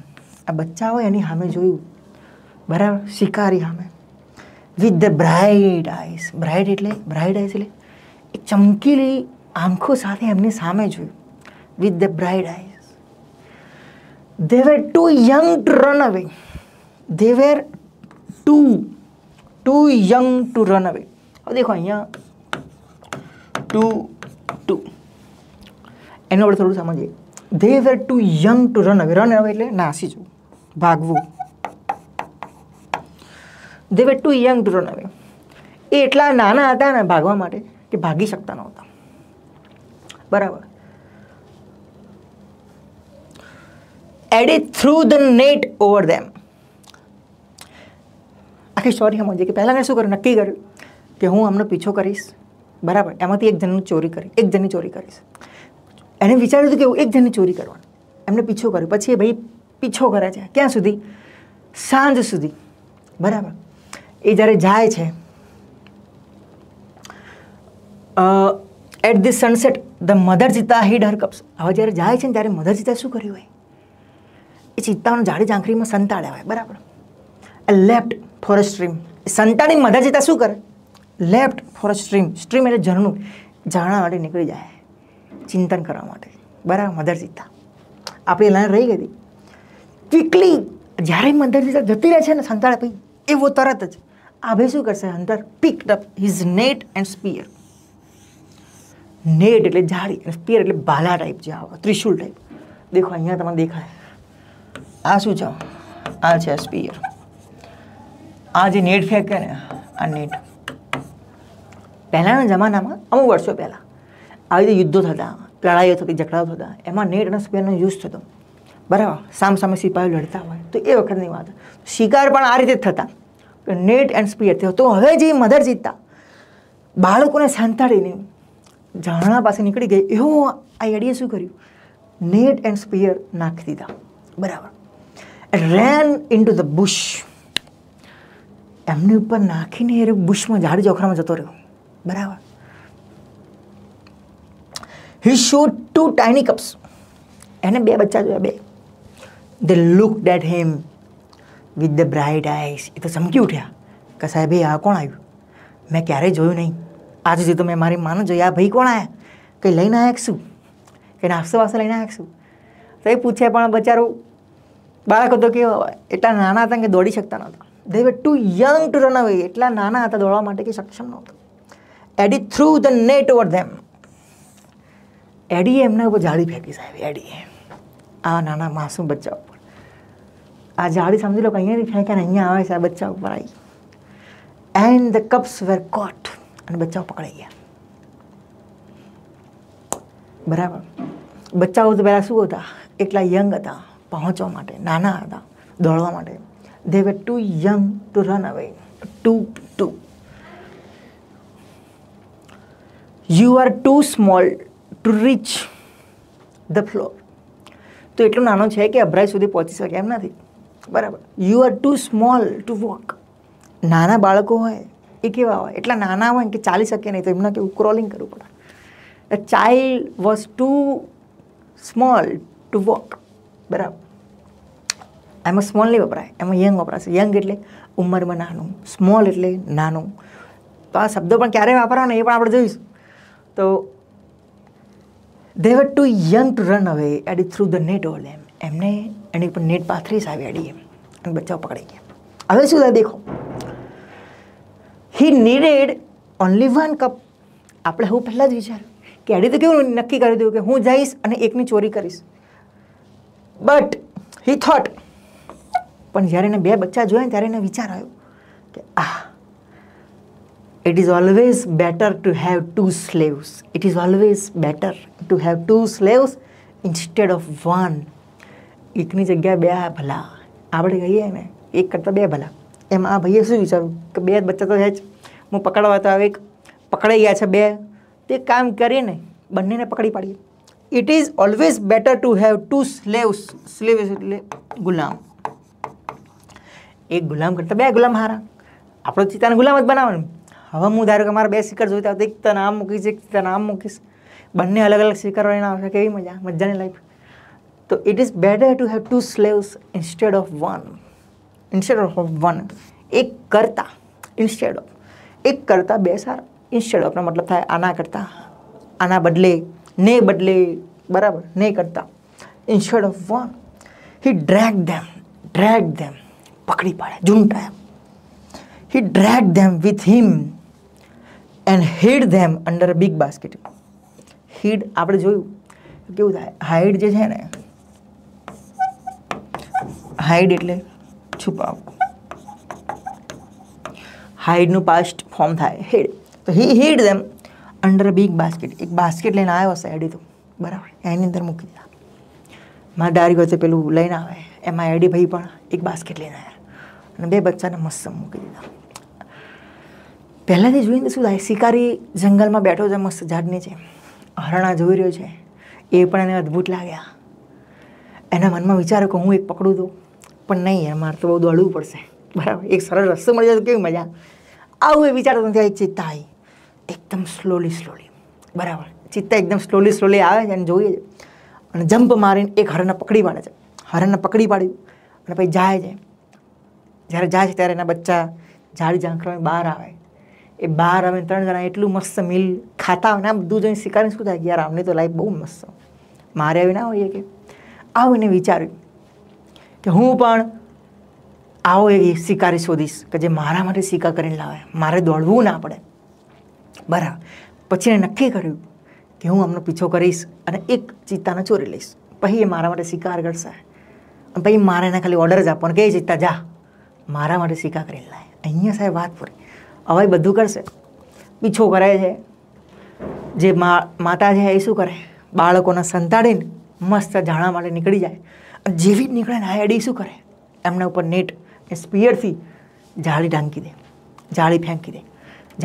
આ બચ્ચાઓ એની સામે જોયું બરાબર શિકારી સામે with the bright eyes bright એટલે બ્રાઇડ આઈસ એટલે એક ચમકીલી આંખો સાથે એમની સામે જોયું with the bright eyes they were too young to run away. They were too, too young to run away. હવે દેખો यहाँ टू टू એનો આપણે થોડું સમજીએ they were too young to run away run away એટલે નાસી જવું ભાગવું they were too young to run away એ એટલા નાના હતા ને ભાગવા માટે કે ભાગી શકતા નહોતા બરાબર Eddie threw the net over them આખી સ્ટોરી સમજે કે પહેલાં મેં શું કર્યું નક્કી કર્યું કે હું આમનો પીછો કરીશ બરાબર એમાંથી એક જણની ચોરી કરી એક જણની ચોરી કરીશ એણે વિચાર્યું હતું કે એક જણની ચોરી કરવાની એમને પીછો કર્યો પછી એ ભાઈ પીછો કરે છે ક્યાં સુધી સાંજ સુધી બરાબર એ જ્યારે જાય છે at the sunset the mother cheetah hid her cubs હવે જ્યારે જાય છે ને ત્યારે મધર જીતા શું કર્યું હોય એ ચિત્તાઓને જાડી ઝાંખરીમાં સંતાડે આવે બરાબર લેફ્ટ ફોરેસ્ટ સ્ટ્રીમ સંતાડી મધા જતા શું કરે લેફ્ટ ફોરેસ્ટ સ્ટ્રીમ સ્ટ્રીમ એટલે ઝરણું ઝાણા માટે નીકળી જાય ચિંતન કરવા માટે બરાબર મધર સીતા આપણી લાઈન રહી ગઈ હતી કેટલી જ્યારે મધર સીતા જતી રહે છે ને સંતાડે પછી એવો તરત જ આભે શું કરશે અંદર picked up his net and spear net એટલે જાળી સ્પીયર એટલે ભાલા ટાઈપ જે આવે ત્રિશુલ ટાઈપ દેખો અહીંયા તમને દેખાય આ શું છે આ છે સ્પીયર આ જે નેટ ફેંકે ને આ નેટ પહેલાંના જમાનામાં અમુક વર્ષો પહેલાં આવી રીતે યુદ્ધો થતા લડાઈઓ થતી ઝઘડાઓ થતા એમાં નેટ અને સ્પેરનો યુઝ થતો બરાબર સામ સામે સિપાહીઓ લડતા હોય તો એ વખતની વાત શિકાર પણ આ રીતે જ થતા નેટ એન્ડ સ્પીયર તો હવે જે મધર જીતતા બાળકોને સંતાડીને ઝાડણા પાસે નીકળી ગઈ એવું આ આઈડિયા શું કર્યું નેટ એન્ડ સ્પીયર નાખી દીધા બરાબર ran into the bush એમની ઉપર નાખીને એ બુશમાં ઝાડી જોખરામાં જતો રહ્યો બરાબર he saw two tiny cubs એને બે બચ્ચા જોયા બે they looked at him with the bright eyes એ તો ચમકી ઉઠ્યા કે સાહેબ આ કોણ આવ્યું મેં ક્યારેય જોયું નહીં આજ સુધી તો મેં મારી માને જોઈ આ ભાઈ કોણ આવ્યા કંઈ લઈને આવ્યા શું કંઈ નાસ્તો વાસ્તો લઈને આવ્યા શું તો એ પૂછે પણ બચારું बाड़को तो क्या एट ना दौड़ सकता ना they were too young to run away एट ना दौड़वा सक्षम ना Eddie threw the net over them एडीए एमने जाड़ी फेंकी साहब एडीए आना मासूम बच्चा पर आ जाड़ी समझ लो कि अँ फेंक्या साहब बच्चा पर आई and the cubs were caught अने बच्चा पकड़ाई गया बराबर बच्चाओ तो पहला शू था एट यंग था પહોંચવા માટે નાના હતા દોડવા માટે they were too young to run away too too you are too small to reach the floor તો એટલો નાનો છે કે અભરાઈ સુધી પહોંચી શકે એમ નથી બરાબર you are too small to walk નાના બાળકો હોય એ કેવા હોય એટલા નાના હોય કે ચાલી શકે નહીં તો એમના કેવું ક્રોલિંગ કરવું પડે the child was too small to walk બરાબર આ મ સ્મોલલી બબરાય એમ યંગ ઓબરાસ યંગ એટલે ઉંમર માં નાનો સ્મોલ એટલે નાનો તો આ શબ્દ પણ ક્યારે વાપરવાનો એ પણ આપણે જોઈશું તો they have too young run away Eddie threw the net over them એમને એને પણ નેટ પાથરીસ આવી આડી એ અને બચ્ચા પકડી ગયા હવે શું દેખો he needed only one cub આપણે હું પહેલા જ વિચાર કે એડી તો કે હું નક્કી કરી દીધું કે હું જઈશ અને એકની ચોરી કરીશ બટ હી થોટ પણ જ્યારે એને બે બચ્ચા જોયા ત્યારે એને વિચાર આવ્યો કે આ it is always better to have two slaves it is always better to have two slaves instead of one એકની જગ્યાએ બે ભલા આપણે કહીએ ને એક કરતાં બે ભલા એમ આ ભાઈએ શું વિચાર્યું કે બે બચ્ચા તો છે જ હું પકડવા તો આવે એક પકડાઈ ગયા છે બે તે કામ કરીને બંનેને પકડી પાડીએ it is always better to have two slaves slaves એટલે ગુલામ એક ગુલામ કરતા બે ગુલામ હારા આપણો ચિતાન ગુલામ જ બનાવવાનું હવે હું ધારું કે અમાર બે સિકર જોઈએ ત એક તને નામ મૂકીજે એક તને નામ મૂકીસ બંને અલગ અલગ સિકર રેણા આવે કેવી મજા મજાની લાઈફ તો it is better to have two slaves instead of one instead of one એક કરતા ઇન્સ્ટેડ ઓફ એક કરતા બે સાર ઇન્સ્ટેડ ઓફ નો મતલબ થાય આના કરતા આના બદલે ને બદલે બરાબર ને કરતા instead of one he drag them drag them પકડી પાડે ઝૂંટા he drag them with him and hid them under a big basket hid આપણે જોયું કેવું થાય હાઈડ જે છે ને હાઈડ એટલે છુપાવ હાઈડનું પાસ્ટ ફોર્મ થાય હિડ તો he hid them under big basket એક બાસ્કેટ લઈને આવ્યો હશે એડી તો બરાબર એની અંદર મૂકી દીધા મારા ડારી વચ્ચે પેલું લઈને આવે એમાં એડી ભાઈ પણ એક બાસ્કેટ લઈને આવ્યા અને બે બચ્ચાને મસ્ત મૂકી દીધા પહેલાંથી જોઈને શું થાય શિકારી જંગલમાં બેઠો છે મસ્ત ઝાડની છે હરણા જોઈ રહ્યો છે એ પણ એને અદ્ભુત લાગ્યા એના મનમાં વિચારો કે હું એક પકડું તો પણ નહીં યાર મારે તો બહુ દોડવું પડશે બરાબર એક સરળ રસ્તો મળી જાય તો કેવી મજા આવું એ વિચારો નથી એક ચિત્તા આવી એકદમ સ્લોલી સ્લોલી બરાબર ચિત્તા એકદમ સ્લોલી સ્લોલી આવે છે અને જોઈએ છે અને જમ્પ મારીને એક હરણને પકડી પાડે છે હરણને પકડી પાડી અને પછી જાય છે જ્યારે જાય છે ત્યારે એના બચ્ચા ઝાડી ઝાંખરાની બહાર આવે એ બહાર આવે ત્રણ જણા એટલું મસ્ત મિલ ખાતા હોય ને આ બધું જોઈને શિકારીને શું થાય કે યાર આમની તો લાઈફ બહુ મસ્ત મારે આવી ના હોઈએ કે આવું એને વિચાર્યું કે હું પણ આવો એ શિકારી શોધીશ કે જે મારા માટે શિકાર કરીને લાવે મારે દોડવું ના પડે બરાબર પછી એણે નક્કી કર્યું કે હું આમનો પીછો કરીશ અને એક ચિત્તાને ચોરી લઈશ પછી એ મારા માટે શિકાર કરશે અને પછી મારે એને ખાલી ઓર્ડર જ આપવાનો કે ચિત્તા જા મારા માટે શિકાર કરી લાય અહીંયા સાહેબ વાત પૂરી હવે બધું કરશે પીછો કરે છે જે માતા છે એ શું કરે બાળકોને સંતાડીને મસ્ત ઝાડા માટે નીકળી જાય જેવી જ નીકળે ને આ એડી શું કરે એમના ઉપર નેટ સ્પિયરથી જાળી ઢાંકી દે જાળી ફેંકી દે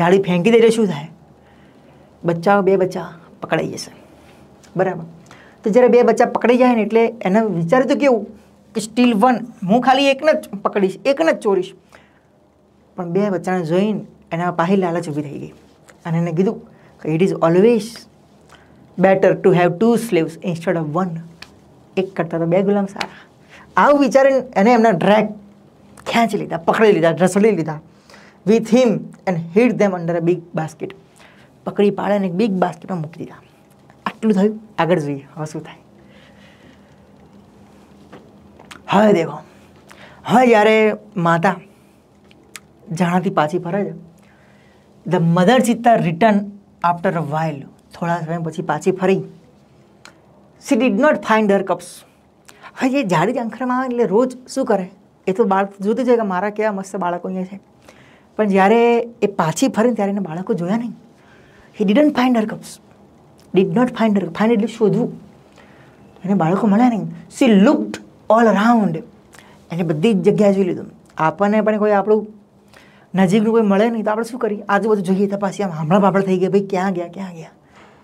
જાળી ફેંકી દે એટલે શું થાય બચ્ચાઓ બે બચ્ચા પકડાઈ જશે બરાબર તો જ્યારે બે બચ્ચા પકડી જાય ને એટલે એને વિચારે તો કેવું કે સ્ટીલ વન હું ખાલી એકને જ પકડીશ એકને જ ચોરીશ પણ બે બચ્ચાને જોઈને એના પાહી લાલચ ઊભી થઈ ગઈ અને એને કીધું કે it is always better to have two slaves instead of one એક કરતાં તો બે ગુલામ સારા આવું વિચારીને એને એમના ડ્રેગ ખેંચી લીધા પકડી લીધા ઢસડી લીધા with him and hid them under a big basket પકડી પાડે અને બિગ બાસ્કેટમાં મૂકી દીધા આટલું થયું આગળ જોઈએ હવે શું થાય હવે દેખો હવે જ્યારે માતા જાણાથી પાછી ફરે છે the mother cheetah return after a while થોડા સમય પછી પાછી ફરી she did not find her cubs હવે એ જાડી જંખરમાં આવે એટલે રોજ શું કરે એ તો બાળક જોતું છે કે મારા કેવા મસ્ત બાળકો અહીંયા છે પણ જ્યારે એ પાછી ફરીને ત્યારે એને બાળકો જોયા નહીં he didn't find her cubs did not find her find એટલે શોધવું એને બાળકો મળ્યા નહીં સી લુકડ ઓલ અરાઉન્ડ એને બધી જ જગ્યાએ જોઈ લીધું આપણને પણ કોઈ આપણું નજીકનું કોઈ મળે નહીં તો આપણે શું કરીએ આજુબાજુ જોઈએ તપાસી આમ હમણાં પાપડ થઈ ગયા ભાઈ ક્યાં ગયા ક્યાં ગયા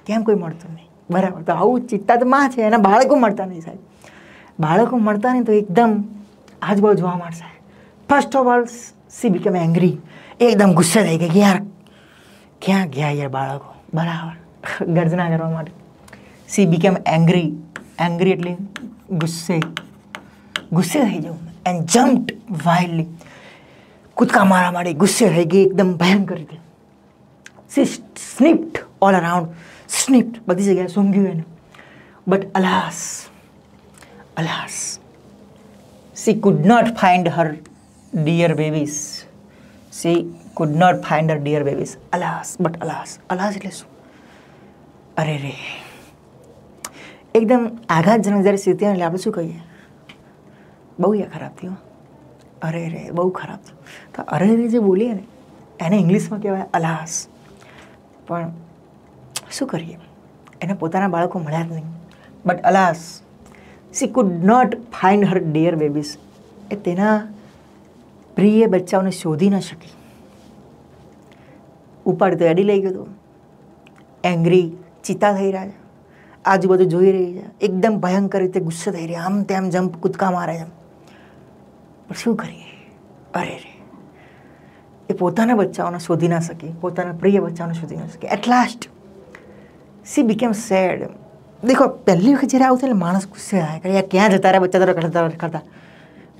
કેમ કોઈ મળતું નહીં બરાબર તો આવું ચિત્તા તો માં છે એના બાળકો મળતા નહીં સાહેબ બાળકો મળતા નહીં તો એકદમ આજુબાજુ જોવા મળશે first of all she become angry એકદમ ગુસ્સે થઈ ગઈ કે યાર ક્યાં ગયા યાર બાળકો બરાબર ગર્જના કરવા માટે સી બીકેમ એંગ્રી એંગ્રી એટલે ગુસ્સે ગુસ્સે થઈ જવું એન્ડ જમ્પ્ડ વાઇલ્ડલી કૂદકા મારા માટે ગુસ્સે થઈ ગઈ એકદમ ભયંકર રીતે she sniffed all around sniffed બધી જગ્યાએ સૂંઘ્યું એને but alas alas she could not find her dear babies she could not find her dear babies alas but alas alas એટલે શું અરે રે એકદમ આઘાતજનક જ્યારે સ્થિતિ એટલે આપણે શું કહીએ બહુ યા ખરાબ થયું અરે રે બહુ ખરાબ થયું તો અરે રે જે બોલીએ ને એને ઇંગ્લિશમાં કહેવાય અલાસ પણ શું કરીએ એને પોતાના બાળકો મળ્યા જ નહીં but alas she could not find her dear babies એ તેના પ્રિય બચ્ચાઓને શોધી ન શકી ऊपर चढ़ी लेगियो तो एंग्री चीता થઈ રહ્યો છે આજુ બધું જોઈ રહી છે એકદમ ભયંકર રીતે ગુસ્સે થઈ રહ્યો આમ તેમ જમ્પ કૂદકા મારાય બસ શું કરીએ અરે રે એ પોતાના બચ્ચાનો સોધી ના સકી પોતાના પ્રિય બચ્ચાનો સોધી ના સકી એટલાસ્ટ સી બીકેમ સેડ देखो પહેલા કે જરા આવતે માણસ ગુસ્સે આયા કે આ ક્યાં જ તારા બચ્ચાનો કળતા કળતા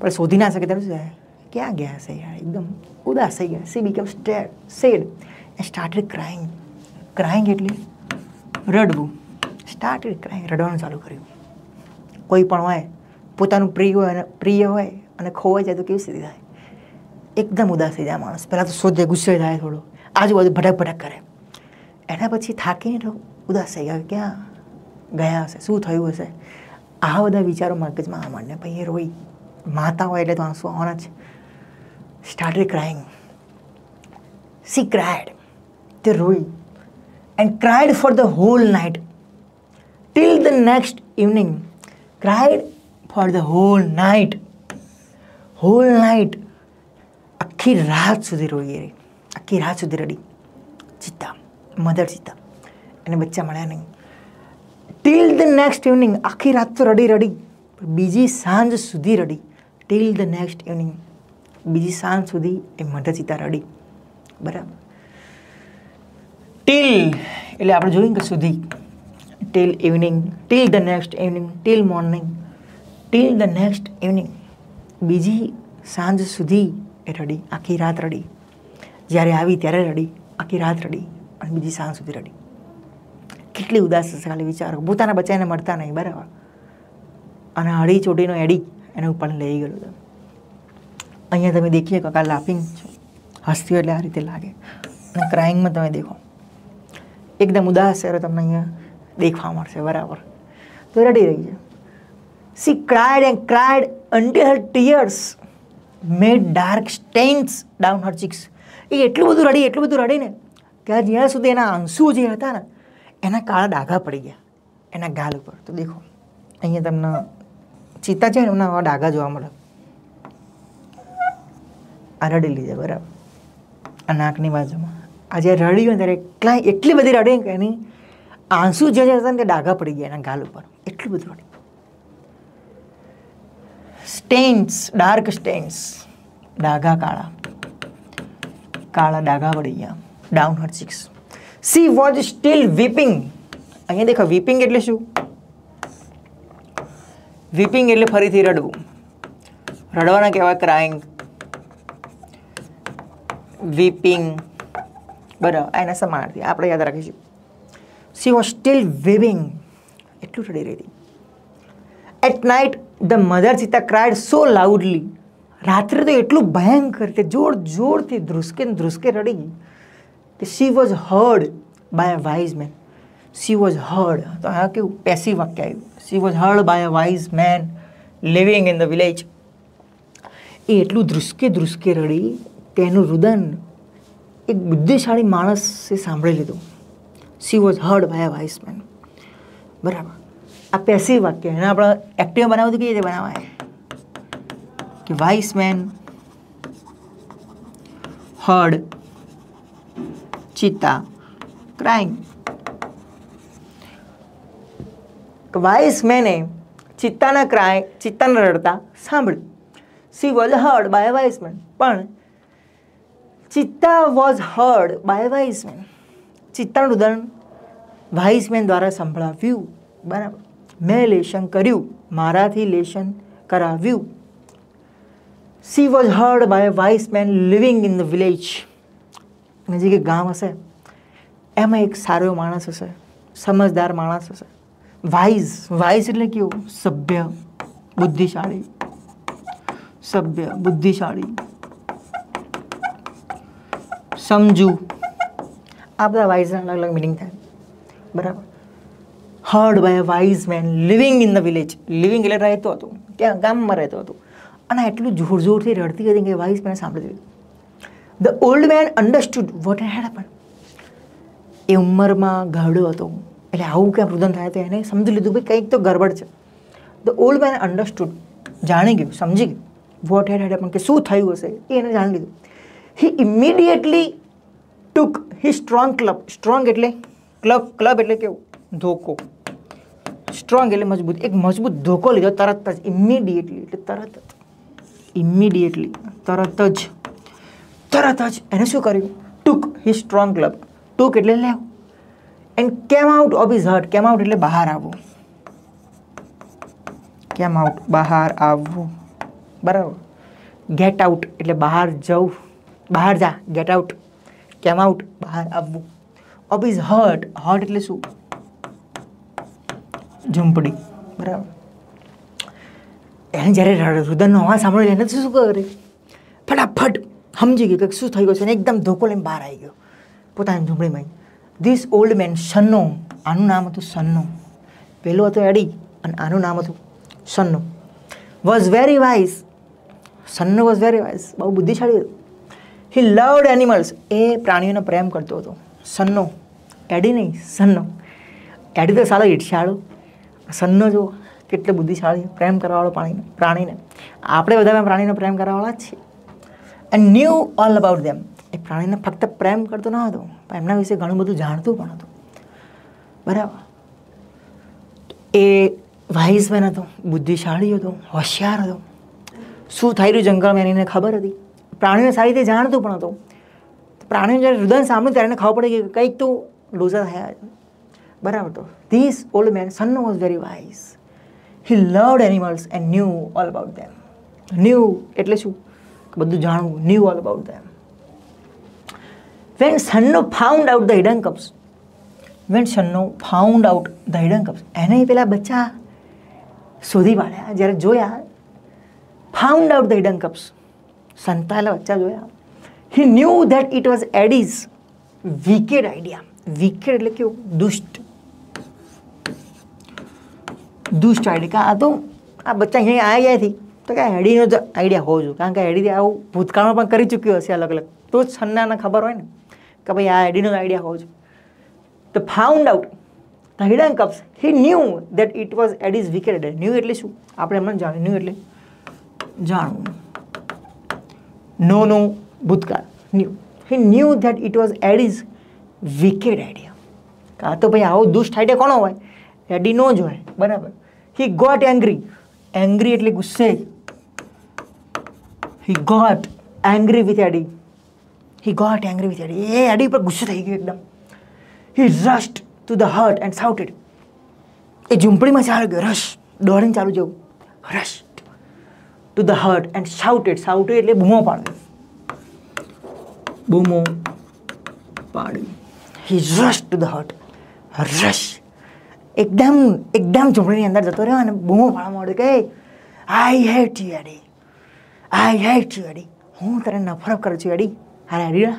પણ સોધી ના સકી તેમ શું થાય શું આ ગયા છે યાર એકદમ ઉદાસ થઈ ગયા she became stayed sad I started crying crying એટલે રડવું સ્ટાર્ટેડ ક્રાઇંગ રડવાનું ચાલુ કર્યું કોઈ પણ હોય પોતાનું પ્રિય હોય અને પ્રિય હોય અને ખોવાઈ જાય તો કેવી સ્થિતિ થાય એકદમ ઉદાસ થઈ જાય માણસ પહેલાં તો શોધે ગુસ્સે થાય થોડો આજુબાજુ ભટક ભટક કરે એના પછી થાકીને તો ઉદાસ થઈ ગયા ક્યાં ગયા હશે શું થયું હશે આ બધા વિચારો મગજમાં આ માંડે ભાઈ એ રોઈ માતા હોય એટલે તો આંસુ આવવાના જ started crying she cried the Rui and cried for the whole night. Till the next evening, cried for the whole night. Whole night. આખી રાત સુધી રોઈ રહી આખી રાત સુધી રડી ચિત્તા મધર ચિત્તા એને બચ્ચા મળ્યા નહીં ટિલ ધ નેક્સ્ટ ઇવનિંગ આખી રાત તો રડી રડી બીજી સાંજ સુધી રડી ટિલ ધ નેક્સ્ટ ઇવનિંગ બીજી સાંજ સુધી એ મધર ચિત્તા રડી બરાબર ટીલ એટલે આપણે જોયું કે સુધી till evening till the next evening till morning till the next evening બીજી સાંજ સુધી એ રડી આખી રાત રડી જ્યારે આવી ત્યારે રડી આખી રાત રડી અને બીજી સાંજ સુધી રડી કેટલી ઉદાસ હશે ખાલી વિચારો પોતાના બચ્ચાને મળતા નહીં બરાબર અને અડી ચોટીનો એડી એને ઉપર લઈ ગયો હતો અહીંયા તમે દેખીએ કાકા લાફિંગ છો હસતી એટલે આ રીતે લાગે અને ક્રાઇંગમાં તમે દેખો એકદમ ઉદાસ ચહેરો તમને અહીંયા દેખવા મળશે બરાબર તો રડી રહી છે she cried and cried until her tears made dark stains down her cheeks એ એટલું બધું રડી એટલું બધું રડીને ત્યાં જ્યાં સુધી એના આંસુ જે હતા ને એના કાળા ડાઘા પડી ગયા એના ગાલ ઉપર તો દેખો અહીંયા તમને ચિત્તા છે ને એમના ડાઘા જોવા મળે આ રડી લીધે બરાબર આ નાકની બાજુમાં આજે રડ્યું ત્યારે એટલા એટલી બધી રડી કે એની આંસુ જે હતા ને તે ડાઘા પડી ગયા એના ગાલ ઉપર એટલું બધું રડ્યું સ્ટેન્સ ડાર્ક સ્ટેન્સ ડાઘા કાળા કાળા ડાઘા પડી ગયા down her cheeks she was still weeping અહીંયા દેખો વીપિંગ એટલે શું વીપિંગ એટલે ફરીથી રડવું રડવાના કહેવાય ક્રાઇંગ વીપિંગ બરાબર એના સમાનાર્થી આપણે યાદ રાખીશું સી વોઝ સ્ટીલ વિવિંગ એટલું રડી રહી હતી at night the mother cheetah cried so loudly રાત્રે તો એટલું ભયંકર તે જોર જોરથી ધ્રુસકે ધ્રુસકે રડી ગઈ કે she was heard by a wise man she was heard તો આ કેવું પેસી વાક્ય આવ્યું she was heard by a wise man living in the village એ એટલું ધ્રુસકે ધ્રુસકે રડી તેનું રુદન एक बुद्धिशाड़ी मणस से सांभी लीधु she was heard by a wise man बराबर आ पेसिव वक्य है अपना एक्टिव बनाव तो बनावा है कि वाइसमैन हर्ड चिता क्राइम वाइसमैने चित्ता क्राइ चित्ता रड़ता सांभ she was heard by a wise man cheetah was heard by wise cheetah उदाहरण वाइस द्वारा संभव्यू बराबर मैं लेशन करू मरा लेशन करू she was heard by wise living in the village नजीक एक गाम हे एम एक सारो मणस हे समझदार मणस हे वाइस वाइस एट क्यों सभ्य बुद्धिशाड़ी सभ्य बुद्धिशा સમજુ આ બધા વાઇઝના અલગ અલગ મિનિંગ થાય બરાબર heard by a wise man living in the village living એટલે રહેતો હતો ક્યાં ગામમાં રહેતો હતો અને એટલું જોર જોરથી રડતી હતી કે વાઇઝ મેને સાંભળી દીધું the old man understood what had પણ એ ઉંમરમાં ગાળો હતો એટલે આવું ક્યાં રુદન થાય તો એને સમજી લીધું કે કંઈક તો ગરબડ છે ધ ઓલ્ડ મેન અન્ડરસ્ટુડ જાણી ગયું સમજી ગયું વોટ હેડ હેડ પણ કે શું થયું હશે એ એને જાણી લીધું he immediately took his strong club strong at club club at के धोखो स्ट्रॉंग एट मजबूत एक मजबूत धोखो लीजिए तरत इमीडिएटली तरत इमीडिएटली तरत तरत शू कर took his strong club took it and came out of his hut came out it बहार आव केम आउट बहार आव बराबर गेट आउट एट बहार जाऊ બહાર જા ગેટ આઉટ કેમ આઉટ બહાર આવવું ઓબ ઇઝ હર્ટ હર્ટ એટલે શું ઝૂંપડી બરાબર એને જ્યારે રુદનનો અવાજ સાંભળ્યો એને શું કરે ફટાફટ સમજી ગયું કે શું થઈ ગયું છે અને એકદમ ધોકો લઈને બહાર આવી ગયો પોતાની ઝૂંપડીમાં ધીસ ઓલ્ડ મેન સન્નો આનું નામ હતું સન્નો પહેલું હતું એડી અને આનું નામ હતું Sanno was very wise Sanno was very wise બહુ બુદ્ધિશાળી હતું હી લવડ એનિમલ્સ એ પ્રાણીઓનો પ્રેમ કરતો હતો સન્નો એડી નહીં સન્નો એડી તો સારો ઈર્ષ્યાળો સન્નો જો કેટલો બુદ્ધિશાળી પ્રેમ કરવાવાળો પ્રાણીને પ્રાણીને આપણે બધા પ્રાણીનો પ્રેમ કરવાવાળા જ છીએ and knew all about them એ પ્રાણીને ફક્ત પ્રેમ કરતો ન હતો પણ એમના વિશે ઘણું બધું જાણતું પણ હતું બરાબર એ વાઇઝમેન હતો બુદ્ધિશાળી હતો હોશિયાર હતો શું થઈ રહ્યું જંગલમાં એની ખબર હતી પ્રાણીઓ સારી રીતે જાણતું પણ હતું પ્રાણીઓ જ્યારે રુદન સાંભળ્યું ત્યારે એને ખબર પડે કે કંઈક તો લોઝા થયા બરાબર તો this old man son was very wise he loved animals and knew all about them knew એટલે શું બધું જાણવું knew all about them when Sanno found out the hidden cubs when Sanno found out the hidden cubs એને પેલા બચ્ચા શોધી પાડ્યા જ્યારે જોયા found out the hidden cubs સંતાયેલા બચ્ચા જોયા he knew that it was Eddie's wicked idea wicked એટલે કેવું દુષ્ટ દુષ્ટ આઈડિયા કાં આ તો આ બચ્ચા અહીંયા આ ગયા તો કે હેડીનો જ આઈડિયા હોવો જોઈએ કારણ કે હેડી આવું ભૂતકાળમાં પણ કરી ચૂક્યું હશે અલગ અલગ તો જ સન્નાને ખબર હોય ને કે ભાઈ આ હેડીનો આઈડિયા હોવો જોઈએ તો found out the hidden cubs he knew that it was Eddie's wicked knew એટલે શું આપણે એમને જાણ્યું ન્યૂ એટલે જાણવું નો નો ભૂતકાળ knew he knew that it was Eddie Eddie's wicked idea કાં તો ભાઈ આવો દુષ્ટ આઈડિયા કોનો હોય એડી નો જ હોય બરાબર હી ગોટ એંગ્રી એંગ્રી એટલે ગુસ્સે he got angry with Eddie he got angry with Eddie એ એડી પર ગુસ્સે થઈ ગયો એકદમ he rushed to the hut and shouted એ ઝુંપડીમાં ચાલુ ગયો રશ દોડીને ચાલુ જવું rush to the hut and shouted shouted એટલે બૂમો પાડવી બૂમો પાડવી he rush to the hut rush એકદમ એકદમ ઝૂંપડીની અંદર જતો રહ્યો અને બૂમો પાડવા માંડ્યો કે આઈ હેટ યુ અડી આઈ હેટ યુ અડી હું તને નફરત કરું છું અડી હા એડીડા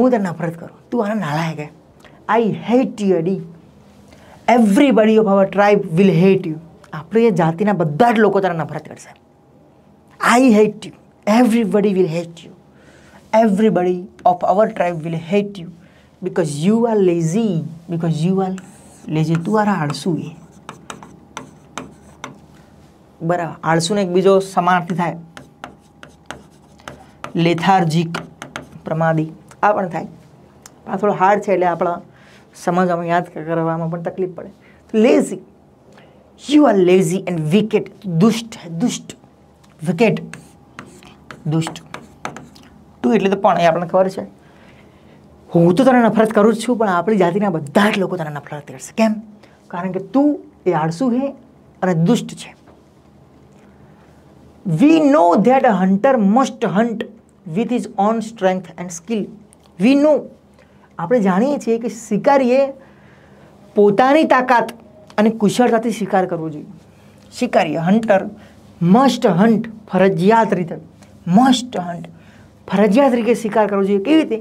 હું તને નફરત કરું તું આને નાલાય કે I hate you Eddie everybody of our tribe will hate you આપણી જાતિના બધા જ લોકો તારા નફરત કરશે I hate you. Everybody will hate you. Everybody of our tribe will hate you because you are lazy. Because you are lazy. તું આરા આળસુ એ બરાબર આળસુને એક બીજો સમાનાર્થી થાય લેથાર્જિક પ્રમાદી આ પણ થાય આ થોડો હાર્ડ છે એટલે આપણા સમજવામાં યાદ કરવામાં પણ તકલીફ પડે lazy you are lazy and wicked દુષ્ટ દુષ્ટ વિકેટ દુષ્ટ ટુ એટલે તો પણ એ આપણને ખબર છે હું તો તને નફરત કરું જ છું પણ આપણી જાતિના બધા જ લોકો તને નફરત કરશે કેમ કારણ કે તું એ આળસુ છે અને દુષ્ટ છે we know that a hunter must hunt with his own strength and skill we know આપણે જાણીએ છીએ કે શિકારીએ પોતાની તાકાત અને કુશળતાથી શિકાર કરવો જોઈએ શિકારીએ હન્ટર મસ્ટ હન્ટ ફરજિયાત રીતે મસ્ટ હન્ટ ફરજિયાત રીતે શિકાર કરવો જોઈએ કેવી રીતે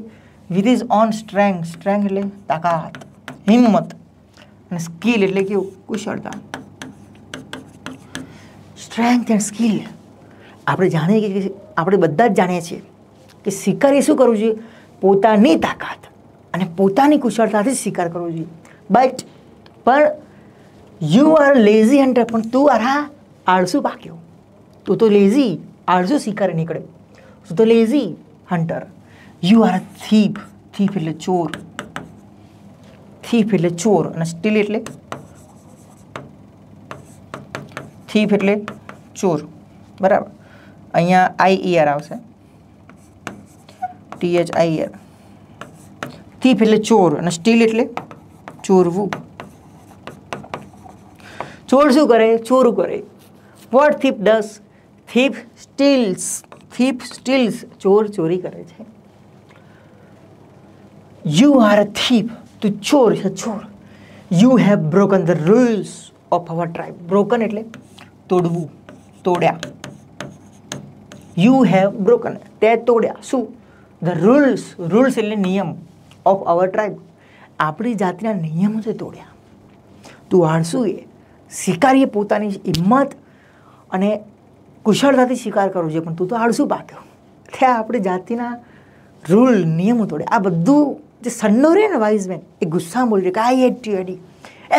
with his own strength strength એટલે તાકાત હિંમત અને સ્કિલ એટલે કેવું કુશળતા સ્ટ્રેન્થ એન્ડ સ્કિલ આપણે જાણીએ કે આપણે બધા જ જાણીએ છીએ કે શિકારી શું કરવું જોઈએ પોતાની તાકાત અને પોતાની કુશળતાથી શિકાર કરવો જોઈએ બટ પણ યુ આર લેઝી હન્ટર પણ તું આરા આળસુ પાક્યો उ तो लेझी अर्जो स्वीकारणीकडे उ तो lazy hunter you are thief thief म्हणजे चोर थिफ એટલે અને સ્ટીલ એટલે થિફ એટલે ચોર બરાબર અહિયાં આઈ ઈ આર આવશે T H I R thief એટલે ચોર અને સ્ટીલ એટલે ચોરવું ચોર શું કરે ચોરું કરે what thief does thief steals thief steals ચોર ચોરી કરે છે યુ આર અ થીફ તું ચોર છે ચોર you have broken the rules of our tribe broken એટલે તોડવું તોડ્યા યુ હેવ બ્રોકન તે તોડ્યા શું ધ રૂલ્સ રૂલ્સ એટલે નિયમ ઓફ અવર ટ્રાઈબ આપણી જાતિના નિયમો તે તોડ્યા તું એ સ્વીકારીએ પોતાની હિંમત અને કુશળ થાતે શિકાર કરો જે પણ તું તો આળસુ પાક્યો એટલે આપણે જાતિના રૂલ નિયમો તોડે આ બધું જે સણનો રેન વાઇઝમેન એ ગુસ્સામાં બોલ્યો કે આ yeti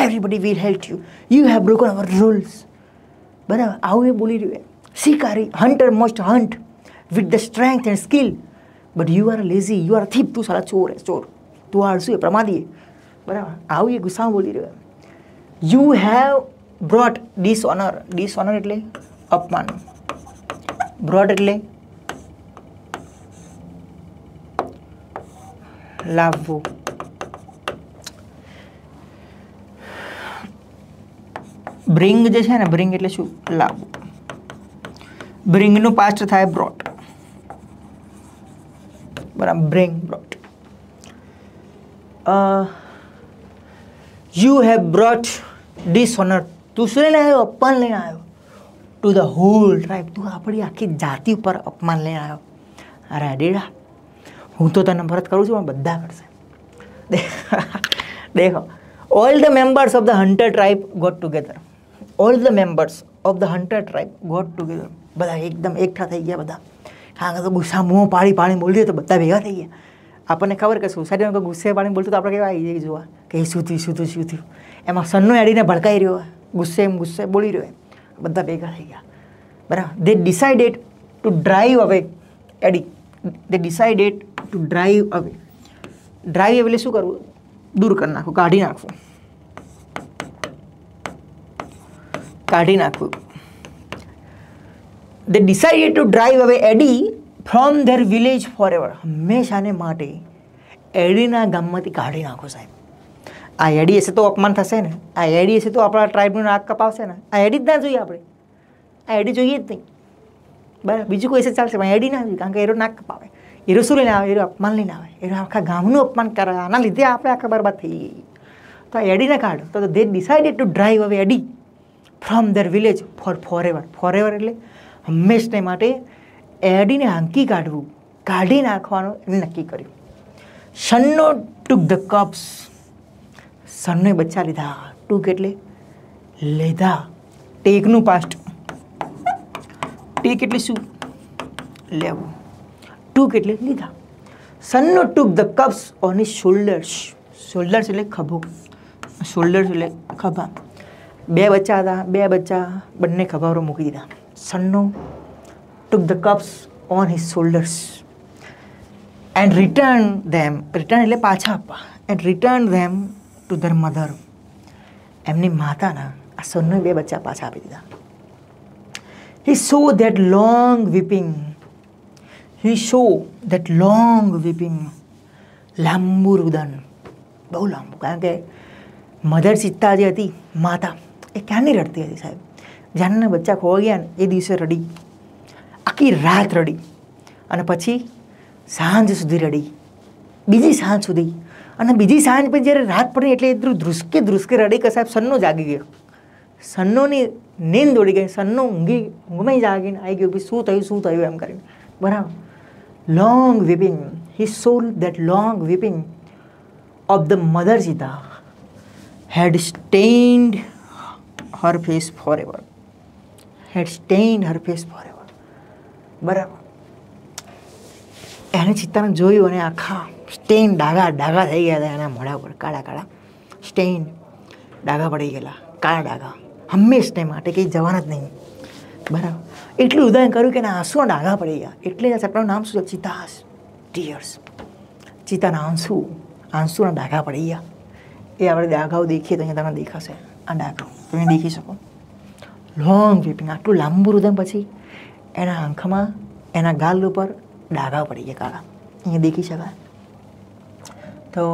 everybody will help you you have broken our rules બરાબર આવ એ બોલી રહ્યો છે શિકારી hunter must Hunt with the strength and skill but you are lazy you are thief તું સાલા ચોર છે ચોર તું આળસુ એ પ્રમાધી બરાબર આવ એ ગુસ્સામાં બોલી રહ્યો છે you have brought dishonor dishonor એટલે અપમાન બ્રોડ એટલે લાવવું બ્રિંગ જે છે ને બ્રિંગ એટલે શું લાવવું બ્રિંગનું પાસ્ટ થાય બ્રોટ બરાબર bring brought you have brought dishonour તું શું લઈને આવ્યો અપમાન લઈને આવ્યો ટુ ધ હોલ ટ્રાઇબ તું આપણી આખી જાતિ ઉપર અપમાન લઈને આવ્યો અરે ડેડા હું તો તને ભરત કરું છું પણ બધા કરશે [LAUGHS] દેખો all the members of the hunter tribe got together all the members of the hunter tribe got together બધા એકદમ એકઠા થઈ ગયા બધા કારણ કે તો ગુસ્સા મોં પાણી પાડી બોલી તો બધા ભેગા થઈ ગયા આપણને ખબર કે સોસાયટીમાં કોઈ ગુસ્સે પાણી બોલતું તો આપણે કેવા આવી જઈ જોવા કે શું થયું શું થયું શું થયું એમાં સન્નો એડીને ભડકાઈ રહ્યો ગુસ્સે એમ ગુસ્સે બોલી રહ્યો એમ બધા ભેગા થઈ ગયા બરાબર દે decided to drive away Eddie they decided to drive away drive એટલે શું કરવું દૂર કરી નાખવું કાઢી નાખવું કાઢી નાખવું દે decided to drive away Eddie from their village forever હંમેશાને માટે એડીના ગામમાંથી કાઢી નાખો સાહેબ આ એડી હશે તો અપમાન થશે ને આ એડી હશે તો આપણા ટ્રાઇબનું નાક કપાવશે ને આ એડી જ ના જોઈએ આપણે આ એડી જોઈએ જ નહીં બરાબર બીજું કોઈ હશે ચાલશે પણ એડી ના જોઈએ કારણ કે એરો નાક કપાવે એરો શું લઈને આવે એરો અપમાન લઈને આવે એરો આખા ગામનું અપમાન કરે આના લીધે આપણે આખા બરબાદ થઈ ગઈ તો આ એડીને કાઢો તો દે decided to drive away Eddie from their village for for forever forever એટલે હંમેશને માટે એડીને હાંકી કાઢવું કાઢી નાખવાનું એને નક્કી કર્યું નો ટુક ધ કપ્સ સનને બચ્ચા લીધા ટુ કેટલે લીધા ટેકનું પાસ્ટ ટેક એટલે શું લેવું ટુક એટલે લીધા સનનો took the cubs on his shoulders shoulders એટલે ખભો શોલ્ડર્સ એટલે ખભા બે બચ્ચા હતા બે બચ્ચા બંને ખભારો મૂકી દીધા સનનો took the cubs on his shoulders and return them return એટલે પાછા આપવા and return them to their mother એમની માતાના આ સોનને બે બચ્ચા પાછા આપી દીધા he saw that long weeping he saw that long weeping લાંબુ રુદન બહુ લાંબુ કારણ કે મધર સીતા જે હતી માતા એ ક્યાંની રડતી હતી સાહેબ જ્યાંના બચ્ચા ખોવા ગયા ને એ દિવસે રડી આખી રાત રડી અને પછી સાંજ સુધી રડી બીજી સાંજ સુધી અને બીજી સાંજ પછી જ્યારે રાત પડી એટલે એટલું ધ્રુસકે ધ્રુસકે રડી કે સાહેબ સન્નો જાગી ગયો સન્નોની નીંદ દોડી ગઈ સન્નો ઊંઘી ઊંઘમાં જાગીને આવી ગયું ભાઈ શું થયું શું થયું એમ કરીને બરાબર long weeping he saw that long weeping of the mother cheetah had stained her face forever had stained her face forever બરાબર એને ચિત્તાને જોયું અને આખા સ્ટેન ડાઘા ડાઘા થઈ ગયા હતા એના મોઢા પર કાળા કાળા સ્ટેન ડાઘા પડી ગયેલા કાળા ડાઘા હંમેશ હંમેશને માટે કંઈ જવાના જ નહીં બરાબર એટલું ઉદાહરણ કર્યું કે એના આંસુ ડાઘા પડી ગયા એટલે આપણું નામ શું છે ચિતાસ ટીયર્સ ચિતાના આંસુ આંસુના ડાઘા પડી ગયા એ આપણે ડાઘાઓ દેખીએ તો અહીંયા તમને દેખાશે આ ડાઘો તમે દેખી શકો લોંગ વીપિંગ આટલું લાંબુ રુદન પછી એના આંખમાં એના ગાલ ઉપર ડાઘા પડી ગયા કાળા અહીંયા દેખી શકાય તો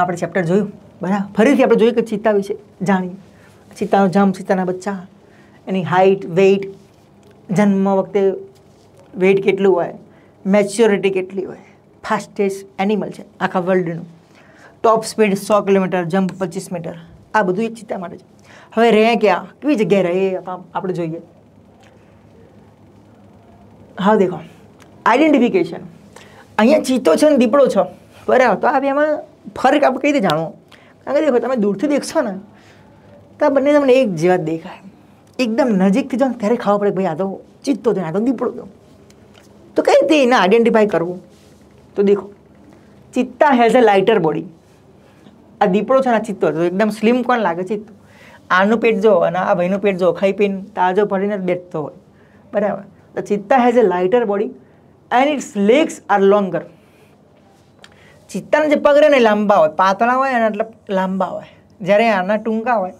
આપણે ચેપ્ટર જોયું બરાબર ફરીથી આપણે જોયું કે ચિત્તા વિશે જાણીએ ચિત્તાનો જન્મ ચિત્તાના બચ્ચા એની હાઇટ વેઇટ જન્મ વખતે વેઇટ કેટલું હોય મેચ્યોરિટી કેટલી હોય ફાસ્ટેસ્ટ એનિમલ છે આખા વર્લ્ડનું ટોપ સ્પીડ સો કિલોમીટર જમ્પ પચીસ મીટર આ બધું એક ચિત્તા માટે છે હવે રહે ક્યાં કેવી જગ્યાએ રહે આપણે જોઈએ હા દેખો આઈડેન્ટિફિકેશન અહીંયા ચિત્તો છે ને દીપડો છો બરાબર તો હવે એમાં ફર્ક આપણે કઈ રીતે જાણવો કારણ કે દેખો તમે દૂરથી દેખશો ને તો આ બંને તમને એક જેવા દેખાય એકદમ નજીકથી જાઓ ત્યારે ખાવા પડે ભાઈ આ તો ચિત્તો હતો આ તો દીપડો હતો તો કઈ રીતે એને આઈડેન્ટિફાઈ કરવું તો દેખો ચિત્તા હેઝ અ લાઇટર બોડી આ દીપડો છે ને આ ચિત્તો હતો એકદમ સ્લિમ કોણ લાગે ચિત્તો આનું પેટ જો અને આ ભાઈનું પેટ જો ખાઈ પીને તાજો ભરીને બેઠતો હોય બરાબર તો cheetah has a lighter body and its legs are longer ચિત્તાના જે પગ ને લાંબા હોય પાતળા હોય અને એટલે લાંબા હોય જ્યારે આના ટૂંકા હોય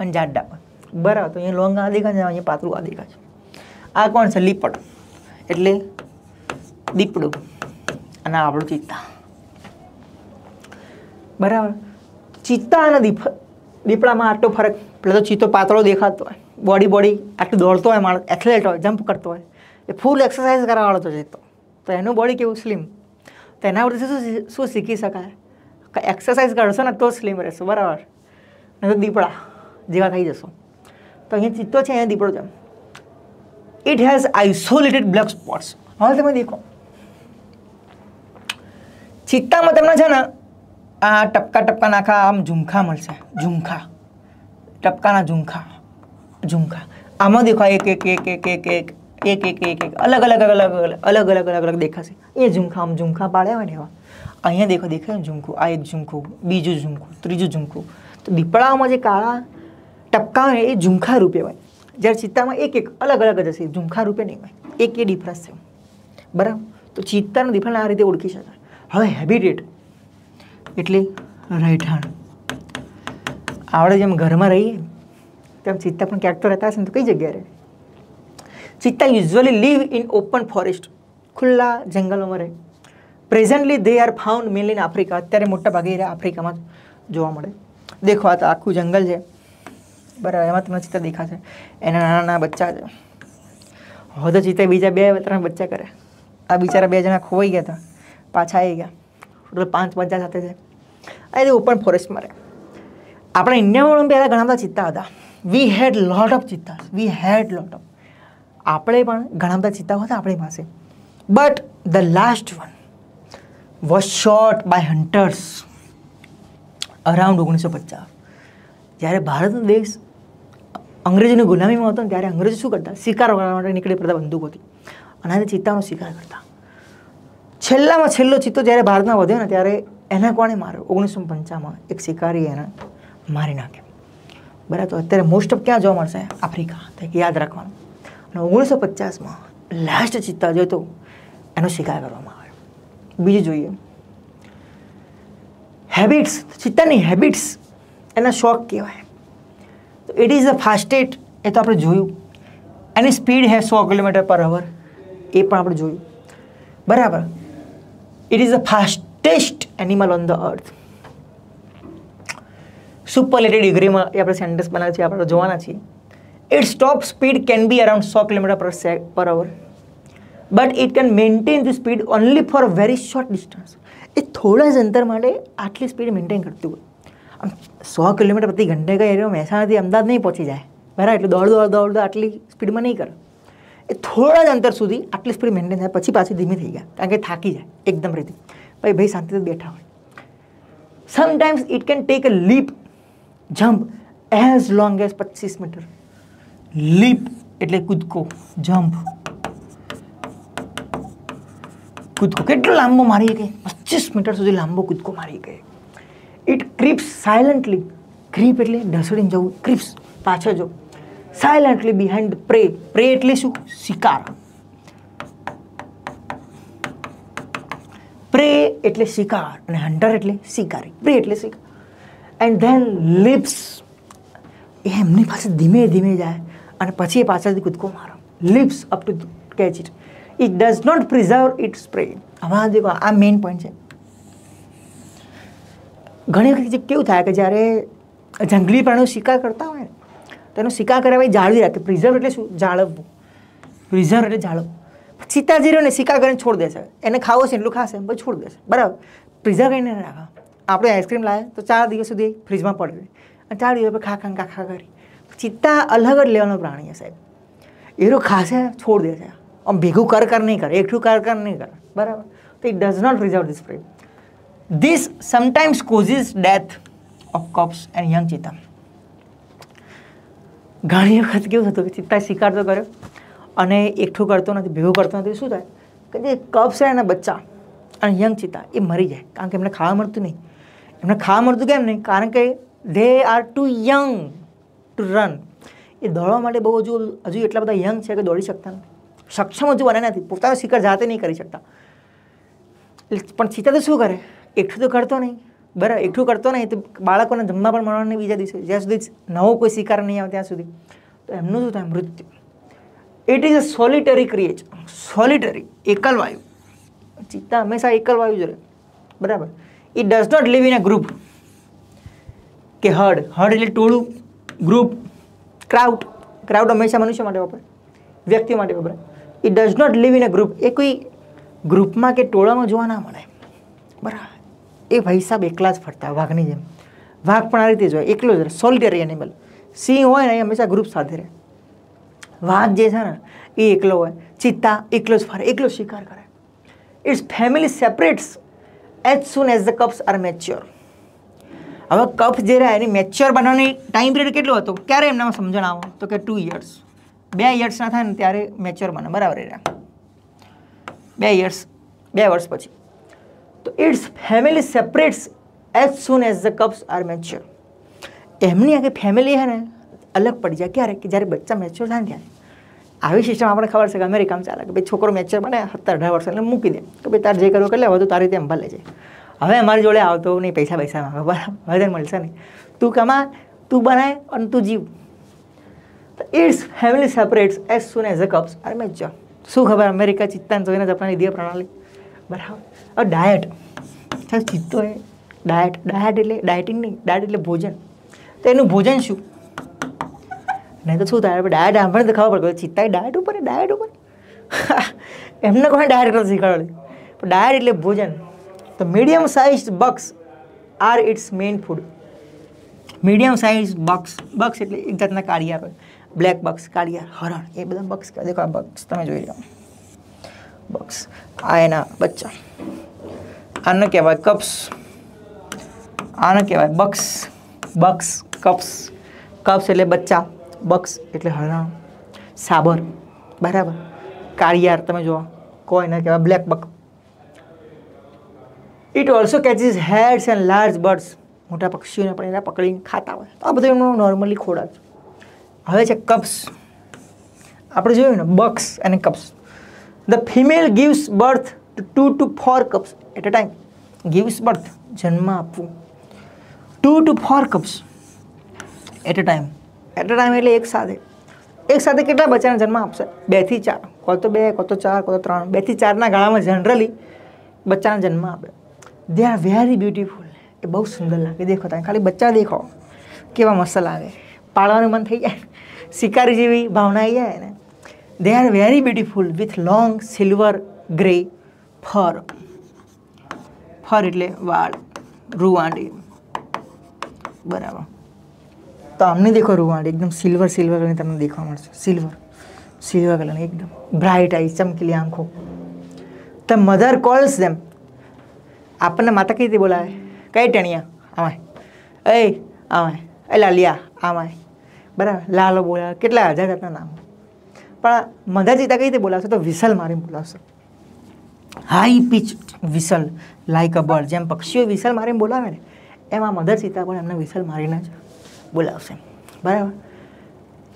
અને જાડા હોય બરાબર તો અહીંયા લોંગ આ દેખાય છે અહીંયા પાતળું આ દેખાય છે આ કોણ છે લીપડ એટલે દીપડું અને આપણું ચિત્તા બરાબર ચિત્તા અને દીપ દીપડામાં આટલો ફરક પેલા તો ચિત્તો પાતળો દેખાતો હોય બોડી બોડી આટલું દોડતો હોય માણસ એથ્લેટ હોય જમ્પ કરતો હોય એ ફૂલ એક્સરસાઇઝ કરાવવાળો તો ચિત્તો તો એનું બોડી કેવું સ્લિમ તને આ રીતે સુ શીખી શકાય એ કસરસાઈસ ગડસના તો સ્લીમર છે બરાબર નહી તો દીપડા જીવા થઈ જસો તો અહીં ચીતો છે અહીં દીપડો છે it has isolated black spots તમને તમે દેખો ચીતામાં તમને છે ને આ ટપકા ટપકા નાખા આમ ઝુમખા મળ છે ઝુમખા ટપકાના ઝુમખા ઝુમખા આમ આ દેખાય કે કે કે કે કે એક એક એક એક અલગ અલગ અલગ અલગ અલગ અલગ અલગ દેખાશે એ ઝુમખા આમ ઝુમખા પાડ્યા હોય ને એવા અહીંયા દેખો દેખાય ઝુમખું આ એક ઝુમખું બીજું ઝુમખું ત્રીજું ઝુમખું તો દીપડામાં જે કાળા ટપકા હોય એ ઝુમખા રૂપે હોય જ્યારે ચિત્તામાં એક એક અલગ અલગ જ હશે ઝુમખા રૂપે નહીં હોય એક એ ડિફરન્સ છે બરાબર તો ચિત્તાને દીપડાને આ રીતે ઓળખી શકાય હવે હેબિટેટ એટલે રહેઠાણ આપણે જેમ ઘરમાં રહીએ તેમ ચિત્તા પણ ક્યાંક તો રહેતા હશે ને તો કઈ જગ્યાએ રહે cheetah usually live in open forest ખુલ્લા જંગલોમાં રહે presently they are found mainly in Africa અત્યારે મોટા ભાગે આફ્રિકામાં જોવા મળે દેખો આ તો આખું જંગલ છે બરાબર એમાં તમને ચિત્તા દેખાશે એના નાના નાના બચ્ચા છે હવે ચિત્તા બીજા બે ત્રણ બચ્ચા કરે આ બિચારા બે જણા ખોવાઈ ગયા હતા પાછા આવી ગયા ટોટલ પાંચ બચ્ચા સાથે છે આ એ ઓપન ફોરેસ્ટમાં રહે આપણા ઇન્ડિયામાં પહેલાં ઘણા બધા ચિત્તા હતા વી હેડ લોટ ઓફ ચિત્તા વી હેડ લોટ ઓફ આપણે પણ ઘણા બધા ચિત્તાઓ હતા આપણી પાસે but the last one was shot by hunters around ઓગણીસો પચાસ જ્યારે ભારતનો દેશ અંગ્રેજોની ગુલામીમાં હતો ત્યારે અંગ્રેજો શું કરતા શિકાર કરવા માટે નીકળી પડતા બંદૂકોથી અને આને ચિત્તાનો શિકાર કરતા છેલ્લામાં છેલ્લો ચિત્તો જ્યારે ભારતમાં વધ્યો ને ત્યારે એને કોણે માર્યો ઓગણીસો પંચાવનમાં એક શિકારી એને મારી નાખ્યો બરાબર અત્યારે મોસ્ટ ઓફ ક્યાં જોવા મળશે આફ્રિકા તો યાદ રાખવાનું ઓગણીસો પચાસમાં લાસ્ટ ચિત્તા જોતો એનો શિકાર કરવામાં આવ્યો બીજું જોઈએ હેબિટ્સ ચિત્તાની હેબિટ્સ એના શોખ કહેવાય તો ઇટ ઇઝ ધ ફાસ્ટેટ એ તો આપણે જોયું એની સ્પીડ હે સો કિલોમીટર પર અવર એ પણ આપણે જોયું બરાબર it is the fastest animal on the earth superlative ડિગ્રીમાં એ આપણે સેન્ટેન્સ બનાવે છે આપણે જોવાના છીએ its top speed can be around सौ kilometre per per hour but it can maintain the speed only for very short distance ये थोड़ा से अंतर माले आटली स्पीड मेंटेन करते हुए हम सौ किलोमीटर प्रति घंटे का एरिया में ऐसा नहीं अहमदाबाद नहीं पहुँची जाए बरा एट दौड़ दौड़ दौड़ दो आटली स्पीड में नहीं कर ए थोड़ा जा अंतर सुधी आटली स्पीड मेंटेन थे पची पास धीमी थी गया कारण थाकी जाए एकदम रीति भाई भाई शांति से बैठा हो sometimes it can take a leap jump as long as पच्चीस मीटर लीप એટલે કૂદકો જમ્પ કૂદકો કેટલો લાંબો મારી કે 25 મીટર સુધી લાંબો કૂદકો મારી કે ઇટ ક્રીપ્સ સાયલેન્ટલી creep એટલે ધીમે ધીમે જવું creeps પાછળ જો સાયલેન્ટલી બિહાઇન્ડ prey prey એટલે શિકાર prey એટલે શિકાર અને hunter એટલે શિકારી prey એટલે શિકાર એન્ડ ધેન લિપ્સ એમની પાસે ધીમે ધીમે જાય અને પછી એ પાછળથી કૂદકો મારો leaps up to catch it it does not preserve its prey હમણાં દેખો આ મેઇન પોઈન્ટ છે ઘણી વખત કેવું થાય કે જ્યારે જંગલી પ્રાણીઓ શિકાર કરતા હોય ને તેનો શિકાર કર્યા જાળવી રાખે પ્રિઝર્વ એટલે શું જાળવવું પ્રિઝર્વ એટલે જાળવવું ચિત્તા જે શિકાર કરીને છોડ દેશે એને ખાવો છે એટલું ખાશે પછી છોડી દેશે બરાબર પ્રિઝર્વ કરીને રાખવા આપણે આઈસ્ક્રીમ લાવે તો ચાર દિવસ સુધી ફ્રીજમાં પડે અને ચાર દિવસ પછી ખા ખા ખા કરી चित्ता अलग लेवल प्राणी है साहब एरु खास है छोड़ दे और भेगू कर कर नहीं कर एक कर कर नहीं कर बराबर तो it does not reserve this prey this sometimes causes death of cubs and young cheetah घनी वक्त केव चित्ता शिकार तो करो एकठू करते भेगो करते नहीं शू कि कप्स है बच्चा और यंग चित्ता ये मरी जाए कारण कि खावा मत नहीं खावा मत कम नहीं कारण के they are too young run એ દોડવા માટે બહુ હજુ હજુ એટલા બધા યંગ છે કે દોડી શકતા સક્ષમ હજુ બને નથી પોતાનો શિકાર જાતે નહીં કરી શકતા પણ ચિતા તો શું કરે એકઠું તો કરતો નહીં બરાબર એકઠું કરતો નહીં તો બાળકોને જમવા પણ મળવાનું બીજા દિવસે જ્યાં સુધી નવો કોઈ શિકાર નહીં આવે ત્યાં સુધી તો એમનું શું થાય મૃત્યુ ઇટ ઇઝ અ સોલિટરી ક્રિએચ સોલિટરી એકલવાયુ ચિત્તા હંમેશા એકલવાયુ જ રહે બરાબર it does not live in a group કે હર્ડ હર્ડ એટલે ટોળું ग्रुप क्राउड क्राउड हमेशा मनुष्य वपरा व्यक्ति वपरा it does not live in a group ए कोई ग्रुप में के टोड़ा में जुआ ना मड़े बरा ए भाई साहब एक फरता वघनी जम वघ पर आ रीते जो एक सोल्टर एनिमल सी हो हमेशा ग्रुप साथ रहे वघ जो है ना ये एक चित्ता एक फर एक शिकार करे its family separates as soon as the cubs are mature હવે કફ જે રહ્યા એની મેચ્યોર બનવાની ટાઈમ પિરિયડ કેટલો હતો ક્યારે એમને સમજણ આવો તો કે ટુ યર્સ બે યર્સના થાય ને ત્યારે મેચ્યોર બને બરાબર રહ્યા બે યર્સ બે વર્ષ પછી તો its family separates as soon as the cubs are mature એમની આખી ફેમિલી હે ને અલગ પડી જાય ક્યારે કે જ્યારે બચ્ચા મેચ્યોર થાય ને ત્યારે આવી સિસ્ટમ આપણે ખબર છે કે અમેરિકામાં ચાલે કે ભાઈ છોકરો મેચ્યોર બને સત્તર અઢાર વર્ષ એટલે મૂકી દે કે ભાઈ તાર જે કરવું કરી લેવા તો તારી તેમ ભલે જાય હવે અમારી જોડે આવતો નહીં પૈસા પૈસા માગે બરાબર હવે મળશે નહીં તું કમા તું બનાય અને તું જીવ its family separates as soon as a cubs અરે મેં શું ખબર અમેરિકા ચિત્તાન જોઈને જપાની દેહ પ્રણાલી બરાબર હવે ડાયટ સાહેબ ચિત્તો એ ડાયટ ડાયટ એટલે ડાયટિંગ નહીં ડાયટ એટલે ભોજન તો એનું ભોજન શું નહીં તો શું થાય ડાયટ આપણે તો ખબર પડે ચિત્તા ડાયટ ઉપર ડાયટ ઉપર [LAUGHS] એમને કોઈ ડાયટ કરતા શીખવાડેલી ડાયટ એટલે ભોજન medium size bucks are its main food medium size bucks bucks એટલે એક જાતના કાળિયાર બ્લેક બક્સ કાળિયાર હરણ એ બધા બક્સ કે દેખો આ બક્સ તમે જોઈ લો બક્સ આના કહેવાય કપ્સ આના કહેવાય બક્સ બક્સ કપ્સ કપ સે લે બેચ્ચા બક્સ એટલે હરણ સાબર બરાબર કાળિયાર તમે જો કો એના કહેવાય black buck it also catches hares and large birds મોટા પક્ષીઓને પણ એના પકડીને ખાતા હોય તો આ બધું એમનું નોર્મલી ખોરાક હવે છે કપ્સ આપણે જોયું ને બક્સ અને cubs the female gives birth to two to four cubs at a time gives birth જન્મ આપવું two to four cubs at a time at a time એટલે એક સાથે એક સાથે કેટલા બચ્ચાને જન્મ આપશે બેથી ચાર કોતો બે કોતો ચાર તો ત્રણ બેથી ચારના ગાળામાં જનરલી બચ્ચાને જન્મ આપે દે આર વેરી બ્યુટિફુલ એ બહુ સુંદર લાગે દેખો તમે ખાલી બચ્ચા દેખો કેવા મસ્ત લાગે પાળવાનું મન થઈ જાય શિકારી જેવી ભાવના આવી જાય ને they are very beautiful with long silver grey fur fur એટલે વાળ રૂવાંડી બરાબર તો અમને દેખો રૂવાંડી એકદમ સિલ્વર સિલ્વર કરીને તમને દેખવા મળશે સિલ્વર સિલ્વર કલરની એકદમ બ્રાઇટ આઈ ચમકીલી આંખો ધ મધર કોલ્સ ધેમ આપણને માતા કઈ રીતે બોલાવે કઈ ટેણિયા આમાં એ આમાં એ લાલિયા આમાં બરાબર લાલો બોલાવે કેટલા હજાર જાતના નામ પણ મધા જીતા કઈ રીતે બોલાવશો તો વિસલ મારીને બોલાવશો high pitch whistle like a bird જેમ પક્ષીઓ વિસલ મારીને બોલાવે ને એમ આ મધર સીતા પણ એમને વિસલ મારીને જ બોલાવશે બરાબર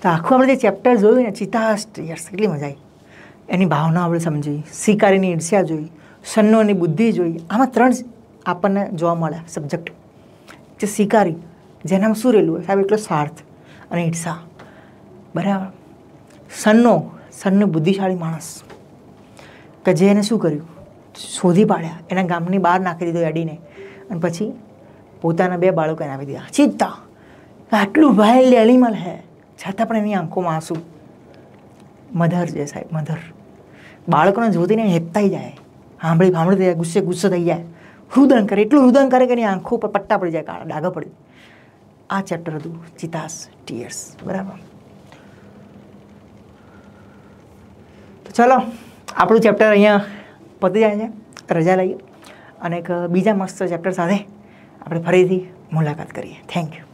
તો આખું આપણે જે ચેપ્ટર જોયું ને ચિતાસ્ટ યસ કેટલી મજા આવી એની ભાવના આપણે સમજી શિકારીની ઈર્ષ્યા જોઈ સન્નોની બુદ્ધિ જોઈએ આમાં ત્રણ આપણને જોવા મળે સબ્જેક્ટ જે શિકારી જેનામાં શું રહેલું હોય સાહેબ એટલો સ્વાર્થ અને ઈર્ષા બરાબર સન્નો સન્નો બુદ્ધિશાળી માણસ કે જે એને શું કર્યું શોધી પાડ્યા એના ગામની બહાર નાખી દીધો એડીને અને પછી પોતાના બે બાળકો એને આપી દીધા ચિત્તા આટલું વાઇલ્ડ એનિમલ હે છતાં પણ એની આંખોમાં આંસુ મધર છે સાહેબ મધર બાળકોને જોતીને હેપતાઈ જાય સાંભળી સાંભળી જાય ગુસ્સે ગુસ્સો થઈ જાય રુદન કરે એટલું રુદન કરે કે એની આંખો ઉપર પટ્ટા પડી જાય કાળા ડાઘા પડી આ ચેપ્ટર હતું ચિતાસ ટીયર્સ બરાબર તો ચાલો આપણું ચેપ્ટર અહીંયા પતી જાય છે રજા લઈએ અને એક બીજા મસ્ત ચેપ્ટર સાથે આપણે ફરીથી મુલાકાત કરીએ થેન્ક યુ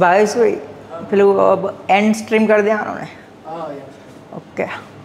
बाईस हुई फिर एंड स्ट्रीम कर दिया उन्होंने ओके